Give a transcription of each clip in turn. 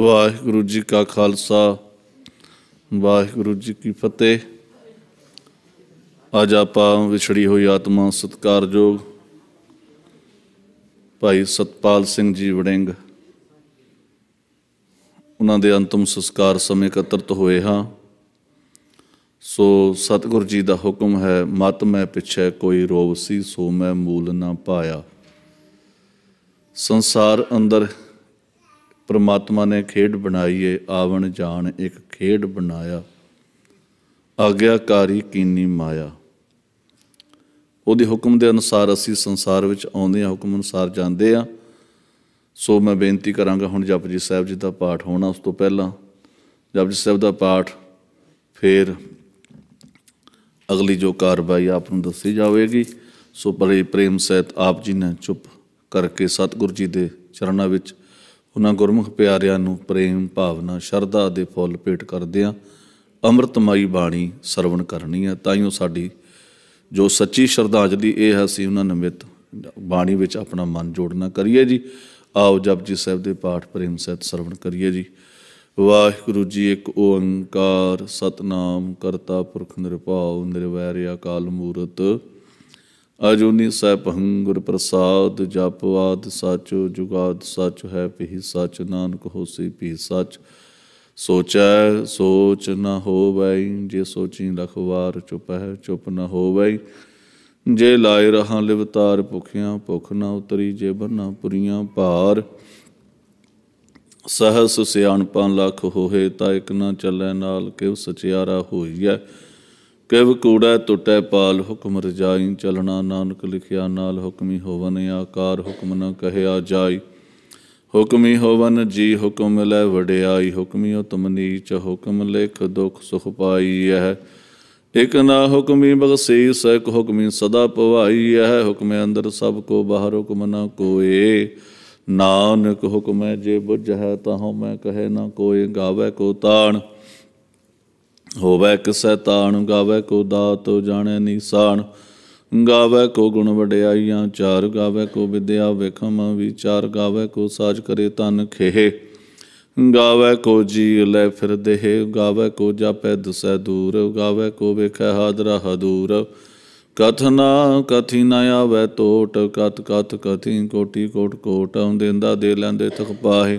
ਵਾਹਿਗੁਰੂ ਜੀ ਕਾ ਖਾਲਸਾ ਵਾਹਿਗੁਰੂ ਜੀ ਕੀ ਫਤਿਹ ਅੱਜ ਆਪਾਂ ਵਿਛੜੀ ਹੋਈ ਆਤਮਾ ਸਤਕਾਰਯੋਗ ਭਾਈ ਸਤਪਾਲ ਸਿੰਘ ਜੀ ਵੜਿੰਗ ਉਹਨਾਂ ਦੇ ਅੰਤਮ ਸੰਸਕਾਰ ਸਮੇਂ ਇਕੱਤਰਤ ਹੋਏ ਹਾਂ ਸੋ ਸਤਗੁਰ ਜੀ ਦਾ ਹੁਕਮ ਹੈ ਮਤ ਮੈਂ ਪਿਛੇ ਕੋਈ ਰੋਵਸੀ ਸੋ ਮੈਂ ਮੂਲ ਨਾ ਪਾਇਆ ਸੰਸਾਰ ਅੰਦਰ ਪਰਮਾਤਮਾ ਨੇ ਖੇਡ ਬਣਾਈ ਏ ਆਵਣ ਜਾਣ ਇੱਕ ਖੇਡ ਬਣਾਇਆ ਆਗਿਆਕਾਰੀ ਕੀਨੀ ਮਾਇਆ ਉਹਦੇ ਹੁਕਮ ਦੇ ਅਨੁਸਾਰ ਅਸੀਂ ਸੰਸਾਰ ਵਿੱਚ ਆਉਂਦੇ ਆ ਹੁਕਮ ਅਨੁਸਾਰ ਜਾਂਦੇ ਆ ਸੋ ਮੈਂ ਬੇਨਤੀ ਕਰਾਂਗਾ ਹੁਣ ਜਪਜੀ ਸਾਹਿਬ ਜੀ ਦਾ ਪਾਠ ਹੋਣਾ ਉਸ ਤੋਂ ਪਹਿਲਾਂ ਜਪਜੀ ਸਾਹਿਬ ਦਾ ਪਾਠ ਫਿਰ ਅਗਲੀ ਜੋ ਕਾਰਵਾਈ ਆਪ ਨੂੰ ਦੱਸੀ ਜਾਵੇਗੀ ਸੋ ਬੜੇ ਪ੍ਰੇਮ ਸਹਿਤ ਆਪ ਜੀ ਨੇ ਚੁੱਪ ਕਰਕੇ ਸਤਿਗੁਰੂ ਜੀ ਦੇ ਚਰਨਾਂ ਵਿੱਚ ਉਹਨਾਂ ਗੁਰਮੁਖ ਪਿਆਰਿਆਂ ਨੂੰ ਪ੍ਰੇਮ ਭਾਵਨਾ ਸ਼ਰਧਾ ਦੇ ਫੁੱਲ ਭੇਟ ਕਰਦੇ ਆ ਅੰਮ੍ਰਿਤਮਈ ਬਾਣੀ ਸਰਵਣ ਕਰਨੀ ਆ ਤਾਂ ਹੀ ਉਹ ਸਾਡੀ ਜੋ ਸੱਚੀ ਸ਼ਰਧਾਂਜਲੀ ਇਹ ਹੈ ਸੀ ਉਹਨਾਂ ਨਿਮਿਤ ਬਾਣੀ ਵਿੱਚ ਆਪਣਾ ਮਨ ਜੋੜਨਾ ਕਰੀਏ ਜੀ ਆਓ ਜਪਜੀ ਸਾਹਿਬ ਦੇ ਪਾਠ ਪ੍ਰੇਮ ਸਹਿਤ ਸਰਵਣ ਕਰੀਏ ਜੀ ਵਾਹਿਗੁਰੂ ਜੀ ਇੱਕ ਓੰਕਾਰ ਸਤਨਾਮ ਕਰਤਾ ਪੁਰਖ ਨਿਰਭਉ ਨਿਰਵੈਰ ਅਕਾਲ ਮੂਰਤ ਅਜੂਨੀ ਸੈਭੰ ਗੁਰ ਪ੍ਰਸਾਦ ਜਪਵਾਦ ਸਾਚੋ ਜੁਗਾਦ ਸਚ ਹੈ ਭੀ ਸਚ ਨਾਨਕ ਹੋਸੀ ਪੀ ਸਚ ਸੋਚੈ ਸੋਚ ਨ ਹੋਵੈ ਜੇ ਸੋਚੀ ਲਖਵਾਰ ਚੁਪ ਹੈ ਚੁਪ ਨ ਹੋਵੈ ਜੇ ਲਾਇ ਰਹਾ ਲਿਵਤਾਰ ਭੁਖਿਆ ਭੁਖ ਨ ਉਤਰੀ ਜੇ ਬੰਨਾ ਪੁਰੀਆਂ ਭਾਰ ਸਹਸ ਸਿਆਣਪਾਂ ਲਖ ਹੋਏ ਤਾਂ ਇਕ ਨ ਚੱਲੈ ਨਾਲ ਕਿਉ ਸਚਿਆਰਾ ਹੋਈਐ ਕਿਵ ਕੂੜਾ ਟੁੱਟੈ ਪਾਲ ਹੁਕਮ ਰਜਾਈ ਚਲਣਾ ਨਾਨਕ ਲਿਖਿਆ ਨਾਲ ਹੁਕਮੀ ਹੋਵਨ ਆਕਾਰ ਹੁਕਮ ਨ ਕਹਿਆ ਜਾਈ ਹੁਕਮੀ ਹੋਵਨ ਜੀ ਹੁਕਮ ਲੈ ਵਡਿਆਈ ਹੁਕਮੀ ਹੁਕਮ ਨੀਚ ਹੁਕਮ ਲਿਖ ਦੁਖ ਸੁਖ ਪਾਈ ਹੈ ਇਕ ਨਾ ਹੁਕਮੀ ਬਖਸੀ ਸਕ ਹੁਕਮੀ ਸਦਾ ਪਵਾਈ ਹੈ ਹੁਕਮੇ ਅੰਦਰ ਸਭ ਕੋ ਬਾਹਰ ਹੁਕਮ ਨ ਕੋਏ ਨਾਨਕ ਹੁਕਮੈ ਜੇ ਬੁਝੈ ਤਹੁ ਮੈਂ ਕਹੇ ਨਾ ਕੋਏ ਗਾਵੇ ਕੋ ਤਾਣ ਹੋਵੇ ਕਿਸੈ ਤਾਣ ਗਾਵੇ ਕੋ ਦਾਤ ਜਾਣੈ ਨੀਸਾਨ ਗਾਵੇ ਕੋ ਗੁਣ ਵਡਿਆਈਆਂ ਚਾਰ ਗਾਵੇ ਕੋ ਵਿਦਿਆ ਵਿਖਮ ਵਿਚਾਰ ਗਾਵੇ ਕੋ ਸਾਜ ਕਰੇ ਤਨ ਖੇਹ ਗਾਵੇ ਕੋ ਜੀ ਲੈ ਫਿਰ ਦੇਹ ਗਾਵੇ ਕੋ ਜਾਪੈ ਦਸੈ ਦੂਰ ਗਾਵੇ ਕੋ ਵੇਖੈ ਹਾਦਰਾ ਹਦੂਰ ਕਥਨਾ ਕਥੀ ਨ ਆਵੇ ਤੋਟ ਕਤ ਕਤ ਕਥੀ ਕੋਟੀ ਕੋਟ ਕੋਟ ਆਉਂਦੇਂਦਾ ਦੇ ਲੈਂਦੇ ਤਖ ਪਾਹੇ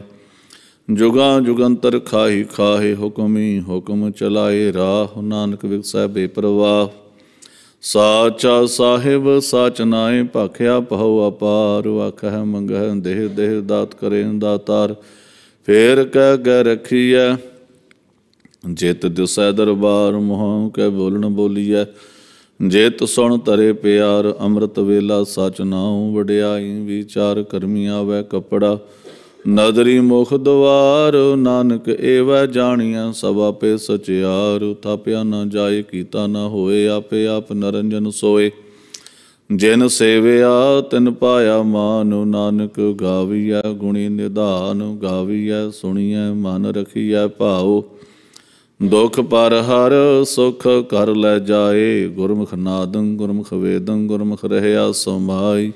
ਜੁਗਾ ਜੁਗੰਤਰ ਖਾਹੀ ਖਾਹੇ ਹੁਕਮੀ ਹੁਕਮ ਚਲਾਏ ਰਾਹ ਨਾਨਕ ਸਾਹਿਬੇ ਪ੍ਰਵਾਹ ਸਾਚਾ ਸਾਹਿਬ ਸਾਚ ਨਾਏ ਭਾਖਿਆ ਪਹੁ ਅਪਾਰ ਵਖਹਿ ਮੰਗਹਿ ਦੇਹ ਦੇਹ ਦਾਤ ਕਰੇ ਦਾਤਾਰ ਫੇਰ ਕਹਿ ਗ ਰਖੀਐ ਜਿਤ ਦਿਸੈ ਦਰਬਾਰ ਮੋਹ ਕੈ ਬੋਲਣ ਬੋਲੀਐ ਜਿਤ ਸੁਣ ਤਰੇ ਪਿਆਰ ਅੰਮ੍ਰਿਤ ਵੇਲਾ ਸਚ ਨਾਉ ਵਡਿਆਈ ਵਿਚਾਰ ਕਰਮੀ ਆਵੇ ਕਪੜਾ ਨਦਰੀ ਮੁਖ ਦਵਾਰ ਨਾਨਕ ਏਵੈ ਜਾਣੀਐ ਸਭ ਆਪੇ ਸਚਿਆਰ ਥਾਪਿਆ ਨਾ ਜਾਏ ਕੀਤਾ ਨਾ ਹੋਏ ਆਪੇ ਆਪ ਨਰੰਜਨ ਸੋਏ ਜਿਨ ਸੇਵਿਆ ਤਿਨ ਪਾਇਆ ਮਾਨੁ ਨਾਨਕ ਗਾਵੀਐ ਗੁਣੀ ਨਿਧਾਨ ਗਾਵੀਐ ਸੁਣੀਐ ਮਨ ਰਖੀਐ ਭਾਉ ਦੁਖ ਪਰ ਹਰ ਸੁਖ ਕਰ ਲੈ ਜਾਏ ਗੁਰਮੁਖ ਨਾਦੰ ਗੁਰਮੁਖ ਵੇਦੰ ਗੁਰਮੁਖ ਰਹਿਆ ਸਮਾਈ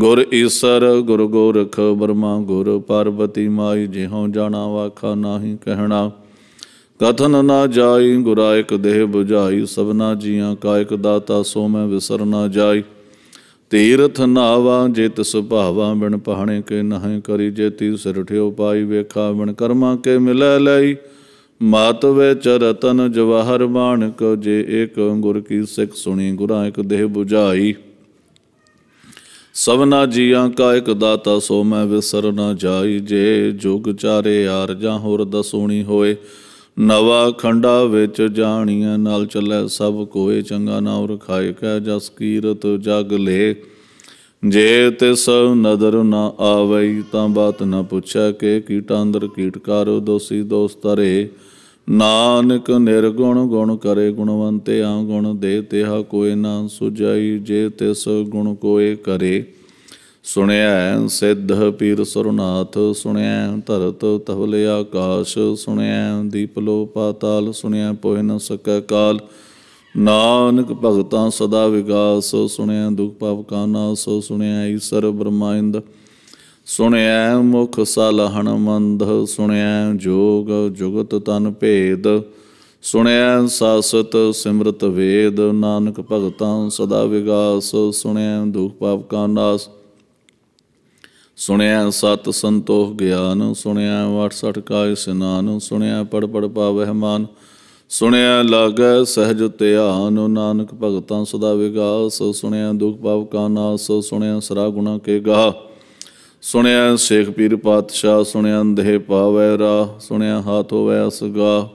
ਗੁਰ ਈਸਰ ਗੁਰ ਗੋਰਖ ਬਰਮਾ ਗੁਰ ਪਾਰਬਤੀ ਮਾਈ ਜਿਹੋਂ ਜਾਣਾ ਵਾਖਾ ਨਾਹੀ ਕਹਿਣਾ ਕਥਨ ਨਾ ਜਾਈ ਗੁਰਾਇਕ ਦੇਹ 부ਝਾਈ ਸਭਨਾ ਜੀਆਂ ਕਾਇਕ ਦਾਤਾ ਸੋ ਮੈਂ ਵਿਸਰ ਨਾ ਜਾਈ ਤੀਰਥ ਨਾਵਾ ਜਿਤ ਸੁਭਾਵਾ ਬਿਨ ਪਹਾਣੇ ਕੇ ਨਹਿ ਕਰੀ ਤੀ ਸਿਰ ਠਿਓ ਪਾਈ ਵੇਖਾ ਬਿਨ ਕਰਮਾ ਕੇ ਮਿਲੈ ਲਈ ਮਾਤ ਵਿੱਚ ਰਤਨ ਜਵਾਹਰ ਬਾਣਕ ਜੇ ਏਕ ਗੁਰ ਕੀ ਸਿੱਖ ਸੁਣੀ ਗੁਰਾ ਇੱਕ ਦੇਹ 부ਝਾਈ ਸਵਨਾ ਜੀਆਂ ਕਾ ਇੱਕ ਦਾਤਾ ਸੋ ਮੈਂ ਵਿਸਰ ਨਾ ਜਾਈ ਜੇ ਜੁਗ ਚਾਰੇ ਆਰ ਜਾਂ ਹੋਰ ਦਸੂਣੀ ਹੋਏ ਨਵਾ ਖੰਡਾ ਵਿੱਚ ਜਾਣੀਆਂ ਨਾਲ ਚੱਲੇ ਸਭ ਕੋਏ ਚੰਗਾ ਨਾ ਰਖਾਏ ਕੈ ਜਸ ਕੀਰਤ ਜਗ ਲੇ ਜੇ ਤਿਸ ਨਦਰ ਨਾ ਆਵਈ ਤਾਂ ਬਾਤ ਨਾ ਪੁੱਛੈ ਕਿ ਕੀਟਾਂ ਅੰਦਰ ਕੀਟਕਾਰੋ ਦੋਸੀ ਦੋਸਤਰੇ ਨਾਨਕ ਨਿਰਗੁਣ ਗੁਣ ਕਰੇ ਗੁਣਵੰਤੇ ਆ ਗੁਣ ਦੇ ਤਿਹਾ ਕੋਈ ਨਾ ਸੁਜਾਈ ਜੇ ਤਿਸ ਗੁਣ ਕੋਏ ਕਰੇ ਸੁਣਿਆ ਸਿੱਧ ਪੀਰ ਸਰਨਾਥ ਸੁਣਿਆ ਧਰਤ ਤਵਲੇ ਆਕਾਸ਼ ਸੁਣਿਆ ਦੀਪ ਲੋ ਪਾਤਾਲ ਸੁਣਿਆ ਪੋਇ ਨ ਸਕੈ ਕਾਲ ਨਾਨਕ ਭਗਤਾਂ ਸਦਾ ਵਿਗਾਸ ਸੁਣਿਆ ਦੁਖ ਪਾਪ ਕਾ ਨਾਸ ਸੁਣਿਆ ਈਸ਼ਰ ਬ੍ਰਹਮਾਇੰਦ ਸੁਣਿਆ ਮੁਖ ਸਲਹਣ ਮੰਦ ਸੁਣਿਆ ਜੋਗ ਜੁਗਤ ਤਨ ਭੇਦ ਸੁਣਿਆ ਸਾਸਤ ਸਿਮਰਤ ਵੇਦ ਨਾਨਕ ਭਗਤਾਂ ਸਦਾ ਵਿਗਾਸ ਸੁਣਿਆ ਦੁਖ ਪਾਪ ਕਾ ਨਾਸ ਸੁਣਿਆ ਸਤ ਸੰਤੋਖ ਗਿਆਨ ਸੁਣਿਆ ਸਟ ਕਾਇ ਇਸਨਾਨ ਸੁਣਿਆ ਪੜ ਪੜ ਪਾਵਹਿ ਮਾਨ ਸੁਣਿਆ ਲਾਗੈ ਸਹਿਜ ਧਿਆਨ ਨਾਨਕ ਭਗਤਾਂ ਸਦਾ ਵਿਗਾਸ ਸੁਣਿਆ ਦੁਖ ਪਾਪ ਕਾ ਨਾਸ ਸੁਣਿਆ ਸਰਾ ਗੁਣਾ ਕੇ ਗਾ ਸੁਣਿਆ ਸੇਖ ਪੀਰ ਪਾਤਸ਼ਾਹ ਸੁਣਿਆ ਅੰਧੇ ਪਾਵੈ ਰਾਹ ਸੁਣਿਆ ਹਾਥ ਹੋਵੈ ਅਸਗਾ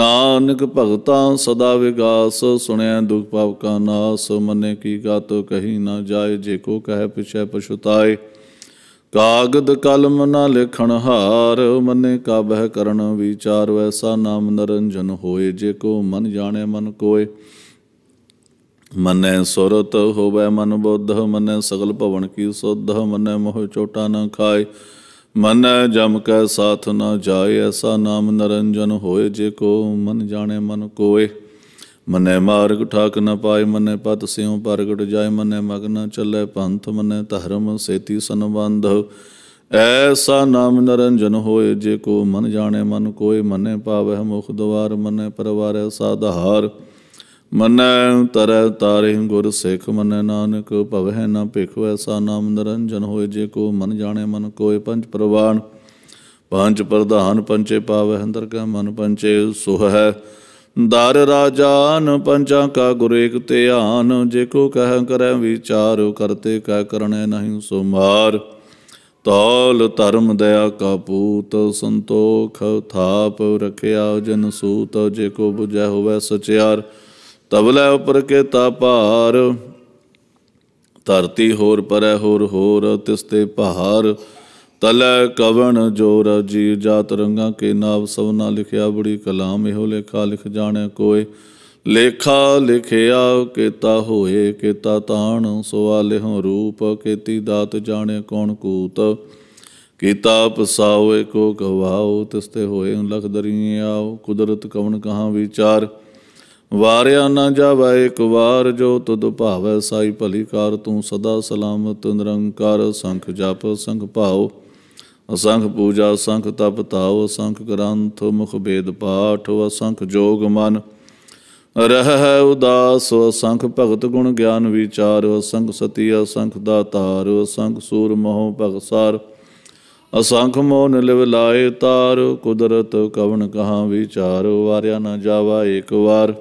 ਨਾਨਕ ਭਗਤਾਂ ਸਦਾ ਵਿਗਾਸ ਸੁਣਿਆ ਦੁਖ ਪਾਪ ਕਾ ਨਾਸ ਮਨੇ ਕੀ ਗਾਤੋ ਕਹੀ ਨਾ ਜਾਏ ਜੇ ਕੋ ਕਹਿ ਪਿਛੈ ਪਛੁਤਾਏ ਕਾਗਦ ਕਲਮ ਨਾ ਲਿਖਣ ਹਾਰ ਮਨੇ ਕਾਬਹਿ ਕਰਨ ਵਿਚਾਰ ਵੈਸਾ ਨਾਮ ਨਰੰਜਨ ਹੋਏ ਜੇ ਕੋ ਮਨ ਜਾਣੇ ਮਨ ਕੋਏ ਮਨੈ ਸੁਰਤ ਹੋਵੇ ਮਨ ਬੁੱਧ ਮਨੈ ਸਗਲ ਭਵਨ ਕੀ ਸੁਧ ਮਨੈ ਮੋਹ ਚੋਟਾ ਨਾ ਖਾਏ ਮਨੈ ਜਮ ਕੈ ਸਾਥ ਨਾ ਜਾਏ ਐਸਾ ਨਾਮ ਨਰੰਜਨ ਹੋਏ ਜੇ ਕੋ ਮਨ ਜਾਣੇ ਮਨ ਕੋਏ ਮਨੈ ਮਾਰਗ ਠਾਕ ਨ ਪਾਏ ਮਨੈ ਪਤ ਸਿਉ ਪ੍ਰਗਟ ਜਾਏ ਮਨੈ ਮਗਨ ਚੱਲੇ ਪੰਥ ਮਨੈ ਧਰਮ ਸੇਤੀ ਸੰਬੰਧ ਐਸਾ ਨਾਮ ਨਰੰਜਨ ਹੋਏ ਜੇ ਕੋ ਮਨ ਜਾਣੇ ਮਨ ਕੋਏ ਮਨੈ ਪਾਵਹਿ ਮੁਖ ਦਵਾਰ ਮਨੈ ਪਰਵਾਰ ਸਾਧਾਰ ਮਨੈ ਤਰੈ ਤਾਰੇ ਗੁਰ ਸਿਖ ਮਨੈ ਨਾਨਕ ਭਵਹਿ ਨ ਭਿਖ ਐਸਾ ਨਾਮ ਨਿਰੰਜਨ ਹੋਏ ਜੇ ਕੋ ਮਨ ਜਾਣੇ ਮਨ ਕੋਏ ਪੰਜ ਪ੍ਰਵਾਨ ਪੰਜ ਪ੍ਰਧਾਨ ਪੰਚੇ ਪਾਵੈ ਅੰਦਰ ਕਾ ਮਨ ਪੰਚੇ ਸੁਹ ਹੈ ਦਰ ਰਾਜਾਨ ਪੰਚਾਂ ਕਾ ਗੁਰ ਏਕ ਧਿਆਨ ਜੇ ਕੋ ਕਹਿ ਕਰੈ ਵਿਚਾਰ ਕਰਤੇ ਕਾ ਕਰਣੈ ਨਹੀਂ ਸੁਮਾਰ ਤਾਲ ਧਰਮ ਦਇਆ ਕਾ ਪੂਤ ਸੰਤੋਖ ਥਾਪ ਰਖਿਆ ਜਨ ਸੂਤ ਜੇ ਕੋ ਬੁਝੈ ਹੋਵੇ ਸਚਿਆਰ ਤਬਲੇ ਉਪਰ ਕੇ ਤਾ ਭਾਰ ਧਰਤੀ ਹੋਰ ਪਰੈ ਹੋਰ ਹੋਰ ਤਿਸ ਤੇ ਭਾਰ ਤਲੈ ਕਵਣ ਜੋਰ ਜੀ ਜਾਤ ਰੰਗਾ ਕੇ ਸਭ ਨਾ ਲਿਖਿਆ ਬੜੀ ਕਲਾਮ ਇਹੋ ਲੇਖਾ ਲਿਖ ਜਾਣੇ ਕੋਏ ਲੇਖਾ ਲਿਖਿਆ ਕੀਤਾ ਹੋਏ ਕੀਤਾ ਤਾਣ ਸਵਾਲਿਹੁ ਰੂਪ ਕੀਤੀ ਦਾਤ ਜਾਣੇ ਕੌਣ ਕੂਤ ਕੀਤਾ ਪਸਾਵੇ ਕੋ ਗਵਾਉ ਤਿਸ ਤੇ ਹੋਏ ਲਖ ਦਰੀਏ ਕੁਦਰਤ ਕਵਣ ਕਹਾ ਵਿਚਾਰ ਵਾਰਿਆ ਨਾ ਜਾਵੇ ਇੱਕ ਵਾਰ ਜੋ ਤੁਧ ਭਾਵੈ ਸਾਈ ਭਲੀ ਕਾਰ ਤੂੰ ਸਦਾ ਸਲਾਮਤ ਨਿਰੰਕਾਰ ਸੰਖ ਜਪ ਸੰਖ ਭਾਉ ਅਸੰਖ ਪੂਜਾ ਸੰਖ ਤਪ ਤਾਉ ਅਸੰਖ ਗ੍ਰੰਥ ਮੁਖ ਬੇਦ ਪਾਠ ਅਸੰਖ ਜੋਗ ਮਨ ਰਹਿ ਉਦਾਸ ਅਸੰਖ ਭਗਤ ਗੁਣ ਗਿਆਨ ਵਿਚਾਰ ਅਸੰਖ ਸਤੀ ਅਸੰਖ ਦਾਤਾਰ ਅਸੰਖ ਸੂਰ ਮੋਹ ਭਗਸਾਰ ਅਸੰਖ ਮੋਨ ਲਿਵ ਲਾਏ ਤਾਰ ਕੁਦਰਤ ਕਵਣ ਕਹਾ ਵਿਚਾਰ ਵਾਰਿਆ ਨਾ ਜਾਵਾ ਇੱਕ ਵਾਰ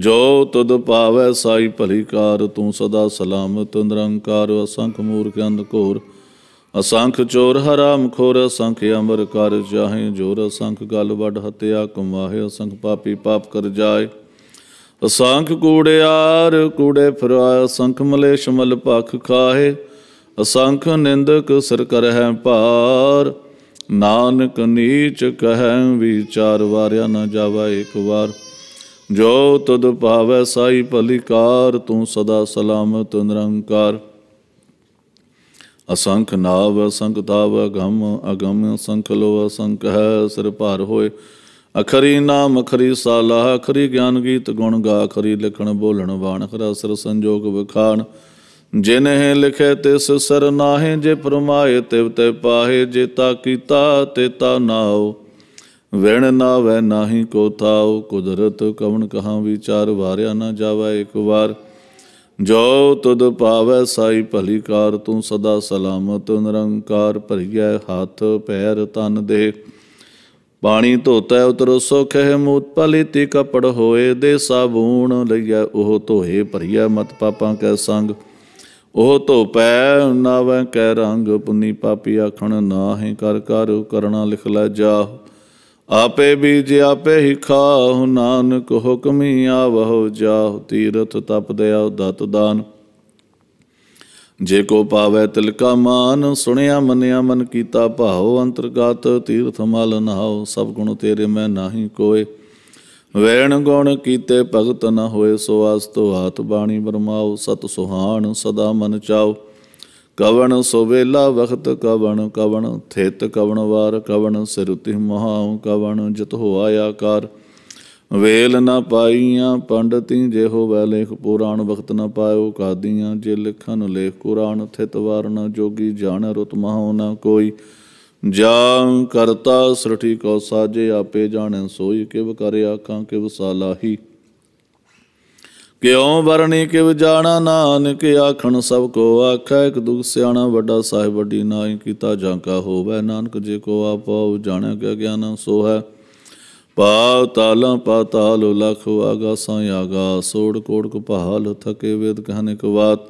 ਜੋ ਤਦ ਪਾਵੈ ਸਾਈ ਭਲੀ ਕਾਰ ਤੂੰ ਸਦਾ ਸਲਾਮਤ ਨਿਰੰਕਾਰ ਅਸੰਖ ਮੂਰਖ ਅੰਧ ਘੋਰ ਅਸੰਖ ਚੋਰ ਹਰਾਮ ਖੋਰ ਅਸੰਖ ਅਮਰ ਕਰ ਜਾਹੇ ਜੋਰ ਅਸੰਖ ਗਲ ਵੱਡ ਹਤਿਆ ਕਮਾਹੇ ਅਸੰਖ ਪਾਪੀ ਪਾਪ ਕਰ ਜਾਏ ਅਸੰਖ ਕੂੜਿਆਰ ਕੂੜੇ ਫਿਰਾਇ ਅਸੰਖ ਮਲੇਸ਼ ਮਲ ਪਖ ਖਾਹੇ ਅਸੰਖ ਨਿੰਦਕ ਸਰ ਕਰਹਿ ਭਾਰ ਨਾਨਕ ਨੀਚ ਕਹੈ ਵਿਚਾਰ ਵਾਰਿਆ ਨਾ ਜਾਵਾ ਇੱਕ ਵਾਰ ਜੋ ਤਦ ਭਾਵੈ ਸਾਈ ਭਲਿਕਾਰ ਤੂੰ ਸਦਾ ਸਲਾਮਤ ਨਿਰੰਕਾਰ ਅਸੰਖ ਨਾਵ ਅਸੰਖ ਤਾਵ ਅਗਮ ਅਗਮ ਅਸੰਖ ਲੋ ਅਸੰਖ ਹੈ ਸਿਰ ਭਾਰ ਹੋਏ ਅਖਰੀ ਨਾਮ ਅਖਰੀ ਸਾਲਾ ਅਖਰੀ ਗਿਆਨ ਗੀਤ ਗੁਣ ਗਾ ਅਖਰੀ ਲਿਖਣ ਬੋਲਣ ਬਾਣ ਖਰਾ ਸਰ ਸੰਜੋਗ ਵਿਖਾਣ ਜਿਨਹਿ ਲਿਖੇ ਤਿਸ ਸਰ ਨਾਹੇ ਜੇ ਪਰਮਾਏ ਤਿਵ ਤੇ ਪਾਹੇ ਜੇ ਤਾ ਕੀਤਾ ਤੇ ਤਾ ਨਾਓ ਵੈਣ ਨਾ ਵੈ ਨਾਹੀ ਕੋ ਥਾਉ ਕੁਦਰਤ ਕਵਣ ਕਹਾ ਵਿਚਾਰ ਵਾਰਿਆ ਨਾ ਜਾਵੇ ਇੱਕ ਵਾਰ ਜੋ ਤਦ ਪਾਵੈ ਸਾਈ ਭਲੀ ਕਾਰ ਤੂੰ ਸਦਾ ਸਲਾਮਤ ਨਿਰੰਕਾਰ ਭਰੀਐ ਹੱਥ ਪੈਰ ਤਨ ਦੇ ਪਾਣੀ ਧੋਤਾ ਉਤਰੋ ਸੁਖਹਿ ਹੈ ਮੂਤ ਪਲਿਤੀ ਕਪੜ ਹੋਏ ਦੇ ਸਾਬੂਣ ਲਈਐ ਉਹ ਧੋਏ ਭਰੀਐ ਮਤ ਪਾਪਾਂ ਕੈ ਸੰਗ ਉਹ ਧੋਪੈ ਨਾਵੇਂ ਕੈ ਰੰਗ ਪੁੰਨੀ ਪਾਪੀ ਆਖਣ ਨਾਹੀਂ ਕਰ ਕਰ ਕਰਣਾ ਲਿਖ ਲੈ ਜਾ ਆਪੇ ਬੀਜ ਆਪੇ ਹੀ ਖਾਹੁ ਨਾਨਕ ਹੁਕਮੀ ਆਵਹੁ ਜਾਹੁ ਤੀਰਥ ਤਪ ਦਇਆ ਦਤ ਦਾਨ ਜੇ ਕੋ ਪਾਵੇ ਤਿਲ ਕਾ ਮਾਨ ਸੁਣਿਆ ਮੰਨਿਆ ਮਨ ਕੀਤਾ ਭਾਉ ਅੰਤਰਗਤ ਤੀਰਥ ਮਲ ਨਹਾਉ ਸਭ ਗੁਣ ਤੇਰੇ ਮੈਂ ਨਾਹੀ ਕੋਏ ਵੈਣ ਗੁਣ ਕੀਤੇ ਭਗਤ ਨ ਹੋਏ ਸੋ ਆਸ ਤੋ ਹਾਤ ਬਾਣੀ ਬਰਮਾਉ ਸਤ ਸੁਹਾਣ ਸਦਾ ਮਨ ਚਾਉ ਕਵਣ ਸੋਵੇਲਾ ਵਖਤ ਕਵਣ ਕਵਣ ਥੇਤ ਕਵਣ ਵਾਰ ਕਵਣ ਸਰੁਤਿ ਮਹਾਉ ਕਵਣ ਜਤ ਹੋਆ ਆਕਾਰ ਵੇਲ ਨ ਪਾਈਆਂ ਪੰਡਤੀ ਜੇ ਵੈ ਲੇਖ ਪੁਰਾਣ ਵਖਤ ਨ ਪਾਇਓ ਕਾਦੀਆਂ ਜੇ ਲਿਖਨ ਲੇਖ ਕੁਰਾਨ ਥਿਤ ਵਾਰ ਨ ਜੋਗੀ ਜਾਣ ਰਤ ਮਹਾਉ ਨ ਕੋਈ ਜਾ ਕਰਤਾ ਸ੍ਰਠੀ ਕੋ ਸਾਜੇ ਆਪੇ ਜਾਣੈ ਸੋਈ ਕਿਵ ਕਰਿਆ ਕਾਂ ਕਿਵ ਸਾਲਾਹੀ ਕਿਉ ਵਰਣੀ ਕਿਵ ਜਾਣਾ ਨਾਨਕ ਆਖਣ ਸਭ ਕੋ ਆਖੈ ਇੱਕ ਦੁਖ ਸਿਆਣਾ ਵੱਡਾ ਸਾਹਿਬ ਵੱਡੀ ਨਾਹੀ ਕੀਤਾ ਜਾਂਕਾ ਹੋਵੇ ਨਾਨਕ ਜੇ ਕੋ ਆਪਉ ਜਾਣੇ ਕਿ ਗਿਆਨ ਸੋ ਹੈ ਪਾਉ ਤਾਲਾਂ ਪਾਤਾਲ ਲਖ ਆਗਾਸਾਂ ਆਗਾ ਸੋੜ ਕੋੜ ਕੋ ਪਹਾਲ ਥਕੇ ਵੇਦ ਕਹਨ ਇੱਕ ਬਾਤ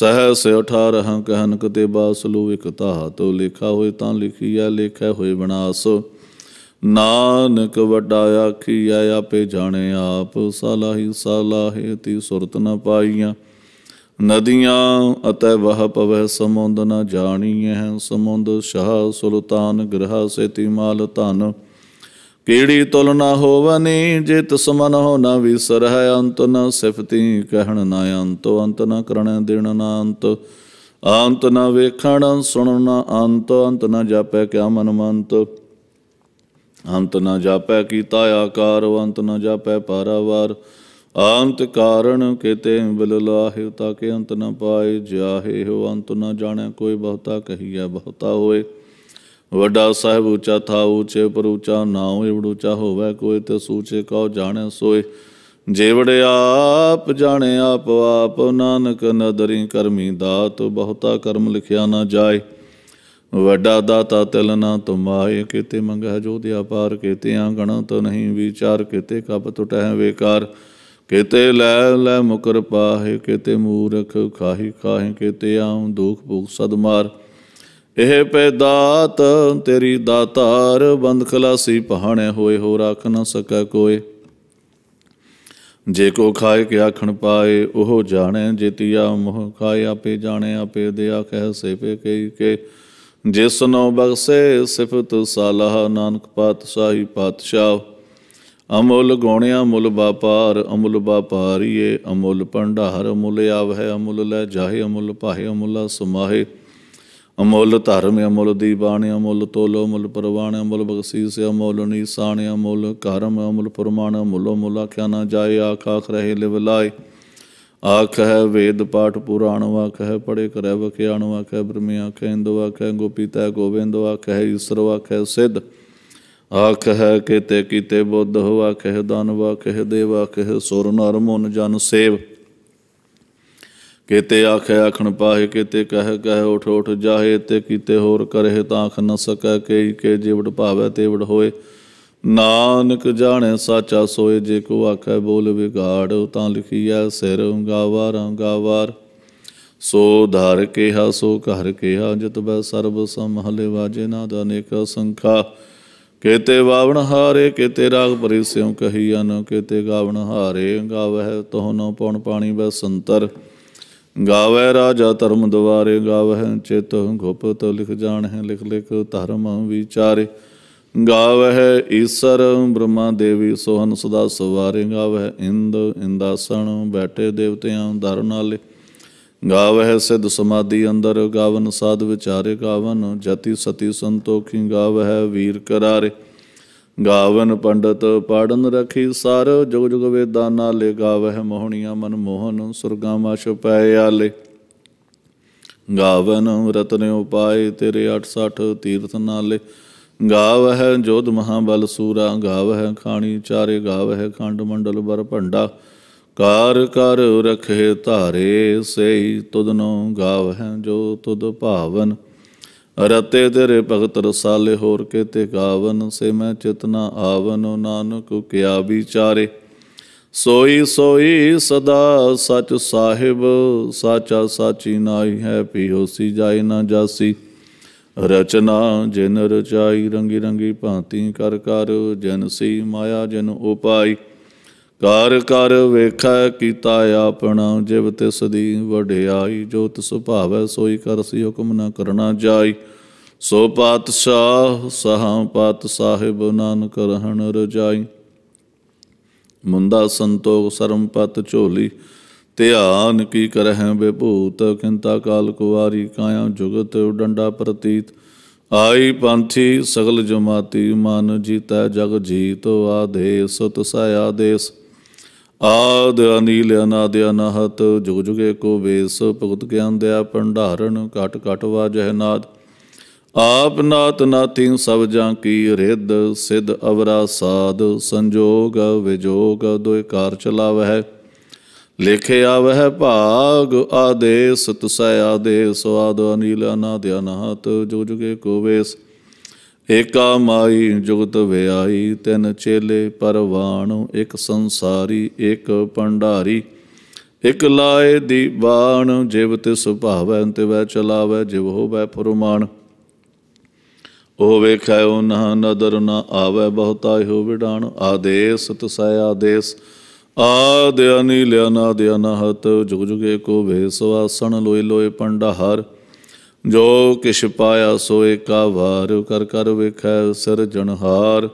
ਸਹ ਸੇ ਉਠਾ ਰਹਾ ਕਹਨ ਕਤੇ ਬਾਸ ਲੋ ਇਕ ਤਾ ਤੋ ਲਿਖਾ ਹੋਏ ਤਾਂ ਲਿਖੀਆ ਲੇਖੈ ਹੋਏ ਬਣਾਸੋ ਨਾਨਕ ਵਡਾ ਆਖੀਆ ਆਪੇ ਜਾਣੇ ਆਪ ਸਲਾਹੀ ਸਲਾਹੇ ਤੀ ਸੁਰਤ ਨ ਪਾਈਆਂ ਨਦੀਆਂ ਅਤੈ ਵਹ ਪਵਹਿ ਸਮੁੰਦ ਨ ਜਾਣੀਐ ਸਮੁੰਦ ਸ਼ਾਹ ਸੁਲਤਾਨ ਗ੍ਰਹ ਸੇਤੀ ਮਾਲ ਧਨ ਕਿਹੜੀ ਤੁਲਨਾ ਹੋਵਨੀ ਹੋਵਨੀ ਤਿਸ ਮਨ ਹੋ ਨ ਵਿਸਰਹਿ ਅੰਤ ਨ ਸਿਫਤੀ ਕਹਿਣ ਨ ਅੰਤ ਅੰਤ ਨ ਕਰਣ ਦੇਣ ਨ ਅੰਤ ਅੰਤ ਨ ਵੇਖਣ ਸੁਣਨ ਅੰਤ ਅੰਤ ਨ ਜਾਪੈ ਕਿਆ ਮਨ ਮੰਤ ਅੰਤ ਨ ਜਾਪੈ ਕੀਤਾ ਆਕਾਰ ਅੰਤ ਨ ਜਾਪੈ ਪਰਵਾਰ ਅੰਤ ਕਾਰਣ ਕਿਤੇ ਬਿਲਲਾਹਿ ਤਾ ਕੇ ਅੰਤ ਨ ਪਾਏ ਜਾਹੇ ਹੋ ਅੰਤ ਨ ਜਾਣੈ ਕੋਈ ਬਹੁਤਾ ਕਹੀਐ ਬਹੁਤਾ ਹੋਏ ਵੱਡਾ ਸਾਹਿਬ ਉੱਚਾ ਥਾ ਉੱਚੇ ਪਰ ਉੱਚਾ ਨਾਉ ਏਵੜ ਉੱਚਾ ਹੋਵੇ ਕੋਈ ਤੇ ਸੂਚੇ ਕਉ ਜਾਣੈ ਸੋਏ ਜੇਵੜ ਆਪ ਜਾਣੇ ਆਪ ਆਪ ਨਾਨਕ ਨਦਰੀ ਕਰਮੀ ਦਾਤ ਬਹੁਤਾ ਕਰਮ ਲਿਖਿਆ ਨਾ ਜਾਏ ਵੱਡਾ ਦਾਤਾ ਤਿਲ ਨਾ ਤੁਮਾਏ ਕੀਤੇ ਮੰਗਹਿ ਦੇ ਆਪਾਰ ਕੀਤੇ ਆ ਗਣ ਤੋ ਨਹੀਂ ਵਿਚਾਰ ਕੀਤੇ ਕਪ ਟਟਹਿ ਵੇਕਾਰ ਕੀਤੇ ਲੈ ਲੈ ਮੁਕਰ ਪਾਹੇ ਕੀਤੇ ਮੂਰਖ ਖਾਹੀ ਖਾਹੇ ਕੀਤੇ ਆਉ ਦੁਖ ਭੁਖ ਸਦ ਮਾਰ ਇਹ ਪੈ ਦਾਤ ਤੇਰੀ ਦਾਤਾਰ ਬੰਦ ਖਲਾਸੀ ਪਹਾਣੇ ਹੋਏ ਹੋ ਰੱਖ ਨਾ ਸਕੈ ਕੋਏ ਜੇ ਕੋ ਖਾਏ ਕਿ ਆਖਣ ਪਾਏ ਉਹ ਜਾਣੇ ਜੇਤੀਆ ਮੋਹ ਖਾਏ ਆਪੇ ਜਾਣੇ ਆਪੇ ਦੇ ਆਖੇ ਸੇ ਪੇ ਕਈ ਕੇ ਜਿਸ ਜਿਸਨੋ ਬਖਸੇ ਸਿਫਤ ਸਾਲਾ ਨਾਨਕ ਪਾਤਸ਼ਾਹੀ ਪਾਤਸ਼ਾਹ ਅਮੁੱਲ ਗੋਣਿਆ ਮੁੱਲ ਬਾਪਾਰ ਅਮੁੱਲ ਬਾਪਾਰੀਏ ਅਮੁੱਲ ਭੰਡਾਰ ਅਮੁੱਲ ਆਵਹਿ ਅਮੁੱਲ ਲੈ ਜਾਹੇ ਅਮੁੱਲ ਭਾਹੇ ਅਮੁੱਲ ਸਮਾਹੇ ਅਮੁੱਲ ਧਰਮ ਅਮੁੱਲ ਬਾਣੀ ਅਮੁੱਲ ਤੋਲੋ ਅਮੁੱਲ ਪਰਵਾਣ ਅਮੁੱਲ ਬਖਸੀਸ ਅਮੁੱਲ ਨੀਸਾਨ ਅਮੁੱਲ ਕਰਮ ਅਮੁੱਲ ਪਰਮਾਨ ਅਮੁੱਲ ਮੁਲਾ ਕਿਆ ਨਾ ਜਾਏ ਆਖ ਆਖ ਰਹੇ ਲਿਵਲਾਈ ਆਖ ਹੈ ਵੇਦ ਪਾਠ ਪੁਰਾਣ ਵਾਕ ਹੈ ਪੜੇ ਕਰੈ ਵਖਿਆਣ ਵਾਕ ਹੈ ਬ੍ਰਹਮਿ ਆਖ ਹੈ ਇੰਦੋ ਹੈ ਗੋਪੀਤਾ ਗੋਵਿੰਦ ਵਾਕ ਹੈ ਈਸ਼ਰ ਵਾਕ ਹੈ ਸਿੱਧ ਆਖ ਹੈ ਕਿਤੇ ਕਿਤੇ ਬੁੱਧ ਵਾਕ ਹੈ ਦਾਨ ਵਾਕ ਹੈ ਦੇਵ ਵਾਕ ਹੈ ਸੁਰ ਨਰ ਮਨ ਜਨ ਸੇਵ ਕਿਤੇ ਆਖੇ ਆਖਣ ਪਾਹੇ ਕਿਤੇ ਕਹਿ ਕਹਿ ਉਠ ਉਠ ਜਾਹੇ ਤੇ ਕਿਤੇ ਹੋਰ ਕਰੇ ਤਾਂ ਆਖ ਨ ਸਕੈ ਕੇਈ ਕੇ ਜਿਵੜ ਭਾਵੈ ਤੇਵੜ ਹੋਏ ਨਾਨਕ ਜਾਣੈ ਸਾਚਾ ਸੋਏ ਜੇ ਕੋ ਆਖੈ ਬੋਲ ਵਿਗਾੜ ਤਾਂ ਲਿਖੀਐ ਸਿਰ ਗਾਵਾਰ ਗਾਵਾਰ ਸੋ ਧਾਰ ਕੇਹਾ ਸੋ ਘਰ ਕੇਹਾ ਜਿਤ ਬੈ ਸਰਬ ਸੰਭਲੇ ਵਾਜੇ ਨਾ ਦਾ ਅਨੇਕ ਸੰਖਾ ਕੇਤੇ ਵਾਵਣ ਹਾਰੇ ਕੇਤੇ ਰਾਗ ਭਰੇ ਸਿਉ ਕਹੀ ਅਨ ਕੇਤੇ ਗਾਵਣ ਹਾਰੇ ਗਾਵਹਿ ਨ ਪਉਣ ਪਾਣੀ ਬੈ ਸੰਤਰ ਗਾਵੈ ਰਾਜਾ ਧਰਮ ਦੁਆਰੇ ਗਾਵਹਿ ਚਿਤ ਗੁਪਤ ਲਿਖ ਜਾਣ ਹੈ ਲਿਖ ਲਿਖ ਧਰਮ ਵਿਚਾਰੇ ਗਾਵਹਿ ਈਸਰ ਬ੍ਰਹਮਾ ਦੇਵੀ ਸੋਹਨ ਸਦਾ ਸਵਾਰੇ ਗਾਵਹਿ ਇੰਦ ਇੰਦਾਸਣ ਬੈਠੇ ਦੇਵਤਿਆਂ ਦਰ ਨਾਲੇ ਗਾਵਹਿ ਸਿਧ ਸਮਾਧੀ ਅੰਦਰ ਗਾਵਨ ਸਾਧ ਵਿਚਾਰੇ ਗਾਵਨ ਜਤੀ ਸਤੀ ਸੰਤੋਖੀ ਗਾਵਹਿ ਵੀਰ ਕਰਾਰੇ ਗਾਵਨ ਪੰਡਤ ਪਾੜਨ ਰਖੀ ਸਰ ਜੁਗ ਜੁਗ ਵੇਦਾਂ ਨਾਲੇ ਗਾਵਹਿ ਮੋਹਣੀਆਂ ਮਨ ਮੋਹਨ ਸੁਰਗਾ ਮਾਸ਼ ਪੈ ਆਲੇ ਗਾਵਨ ਰਤਨ ਉਪਾਏ ਤੇਰੇ 68 ਤੀਰਥ ਨਾਲੇ ਗਾਵ ਹੈ ਜੋਧ ਮਹਾਬਲ ਸੂਰਾ ਗਾਵ ਹੈ ਖਾਣੀ ਚਾਰੇ ਗਾਵ ਹੈ ਖੰਡ ਮੰਡਲ ਬਰ ਭੰਡਾ ਕਾਰ ਕਰ ਰਖੇ ਧਾਰੇ ਸਈ ਤੁਧਨੋ ਗਾਵ ਹੈ ਜੋ ਤੁਦ ਭਾਵਨ ਰਤੇ ਤੇਰੇ ਭਗਤ ਰਸਾਲੇ ਹੋਰ ਕੇ ਤੇ ਗਾਵਨ ਸੇ ਮੈਂ ਚਿਤਨਾ ਆਵਨ ਨਾਨਕ ਕਿਆ ਵਿਚਾਰੇ ਸੋਈ ਸੋਈ ਸਦਾ ਸਚ ਸਾਹਿਬ ਸਾਚਾ ਸਾਚੀ ਨਾਹੀ ਹੈ ਪੀਓ ਸੀ ਜਾਏ ਨਾ ਜਾਸੀ ਰਚਨਾ ਜਿਨ ਰਚਾਈ ਰੰਗੀ ਰੰਗੀ ਭਾਂਤੀ ਕਰ ਕਰ ਜਨ ਸੀ ਮਾਇਆ ਜਨ ਉਪਾਈ ਕਰ ਕਰ ਵੇਖੈ ਕੀਤਾ ਆਪਣਾ ਜਿਵ ਤਿਸ ਦੀ ਵਡਿਆਈ ਜੋ ਤਿਸ ਭਾਵੈ ਸੋਈ ਕਰਸੀ ਹੁਕਮ ਨਾ ਕਰਨਾ ਜਾਈ ਸੋ ਪਾਤਸ਼ਾਹ ਸਹਾ ਪਾਤ ਸਾਹਿਬ ਨਾਨਕ ਰਹਿਣ ਰਜਾਈ ਮੁੰਦਾ ਸੰਤੋਖ ਸਰਮ ਪਤ ਝੋਲੀ ਧਿਆਨ ਕੀ ਕਰਹਿ ਵਿਭੂਤ ਕਿੰਤਾ ਕਾਲ ਕੁਵਾਰੀ ਕਾਇਆ ਜੁਗਤ ਡੰਡਾ ਪ੍ਰਤੀਤ ਆਈ ਪੰਥੀ ਸਗਲ ਜਮਾਤੀ ਮਨ ਜੀਤਾ ਜਗ ਜੀਤ ਆਦੇਸ ਤਸੈ ਆਦੇਸ ਆਦ ਅਨੀਲ ਅਨਾਦ ਅਨਹਤ ਜੁਗ ਜੁਗੇ ਕੋ ਵੇਸ ਭਗਤ ਗਿਆਨ ਦਿਆ ਭੰਡਾਰਨ ਘਟ ਘਟ ਵਾਜਹਿ ਨਾਦ ਆਪ ਨਾਤ ਨਾਤੀ ਸਭ ਜਾਂ ਕੀ ਰਿੱਧ ਸਿਧ ਅਵਰਾ ਸਾਧ ਸੰਜੋਗ ਵਿਜੋਗ ਦੋਇ ਕਾਰ ਚਲਾਵਹਿ ਹੈ ਲੇਖਿਆ ਵਹਿ ਭਾਗ ਆਦੇਸ ਤਸੈ ਆਦੇਸ ਆਦ ਅਨੀਲ ਅਨਾਦ ਅਨਾਹਤ ਜੋ ਜੁਗੇ ਕੋ ਵੇਸ ਏਕਾ ਮਾਈ ਜੁਗਤ ਵਿਆਈ ਤਿਨ ਚੇਲੇ ਪਰਵਾਣ ਇਕ ਸੰਸਾਰੀ ਇਕ ਪੰਡਾਰੀ ਇਕ ਲਾਏ ਦੀ ਬਾਣ ਜਿਵ ਸੁਭਾਵੈ ਭਾਵੈ ਵੈ ਚਲਾਵੈ ਜਿਵ ਹੋਵੈ ਫੁਰਮਾਨ ਉਹ ਵੇਖੈ ਉਹ ਨਾ ਨਦਰ ਨਾ ਆਵੈ ਬਹੁਤਾ ਹੋ ਵਿਡਾਣ ਆਦੇਸ ਤਸੈ ਆਦੇਸ ਆਦ ਲਿਆਨਾ ਅਨਾਦ ਅਨਹਤ ਜੁਗ ਜੁਗੇ ਕੋ ਭੇਸਵਾਸਣ ਲੋਏ ਲੋਏ ਪੰਡਹਾਰ ਜੋ ਕਿਛ ਪਾਇਆ ਸੋ ਏਕਾ ਵਾਰ ਕਰ ਕਰ ਵੇਖੈ ਜਨਹਾਰ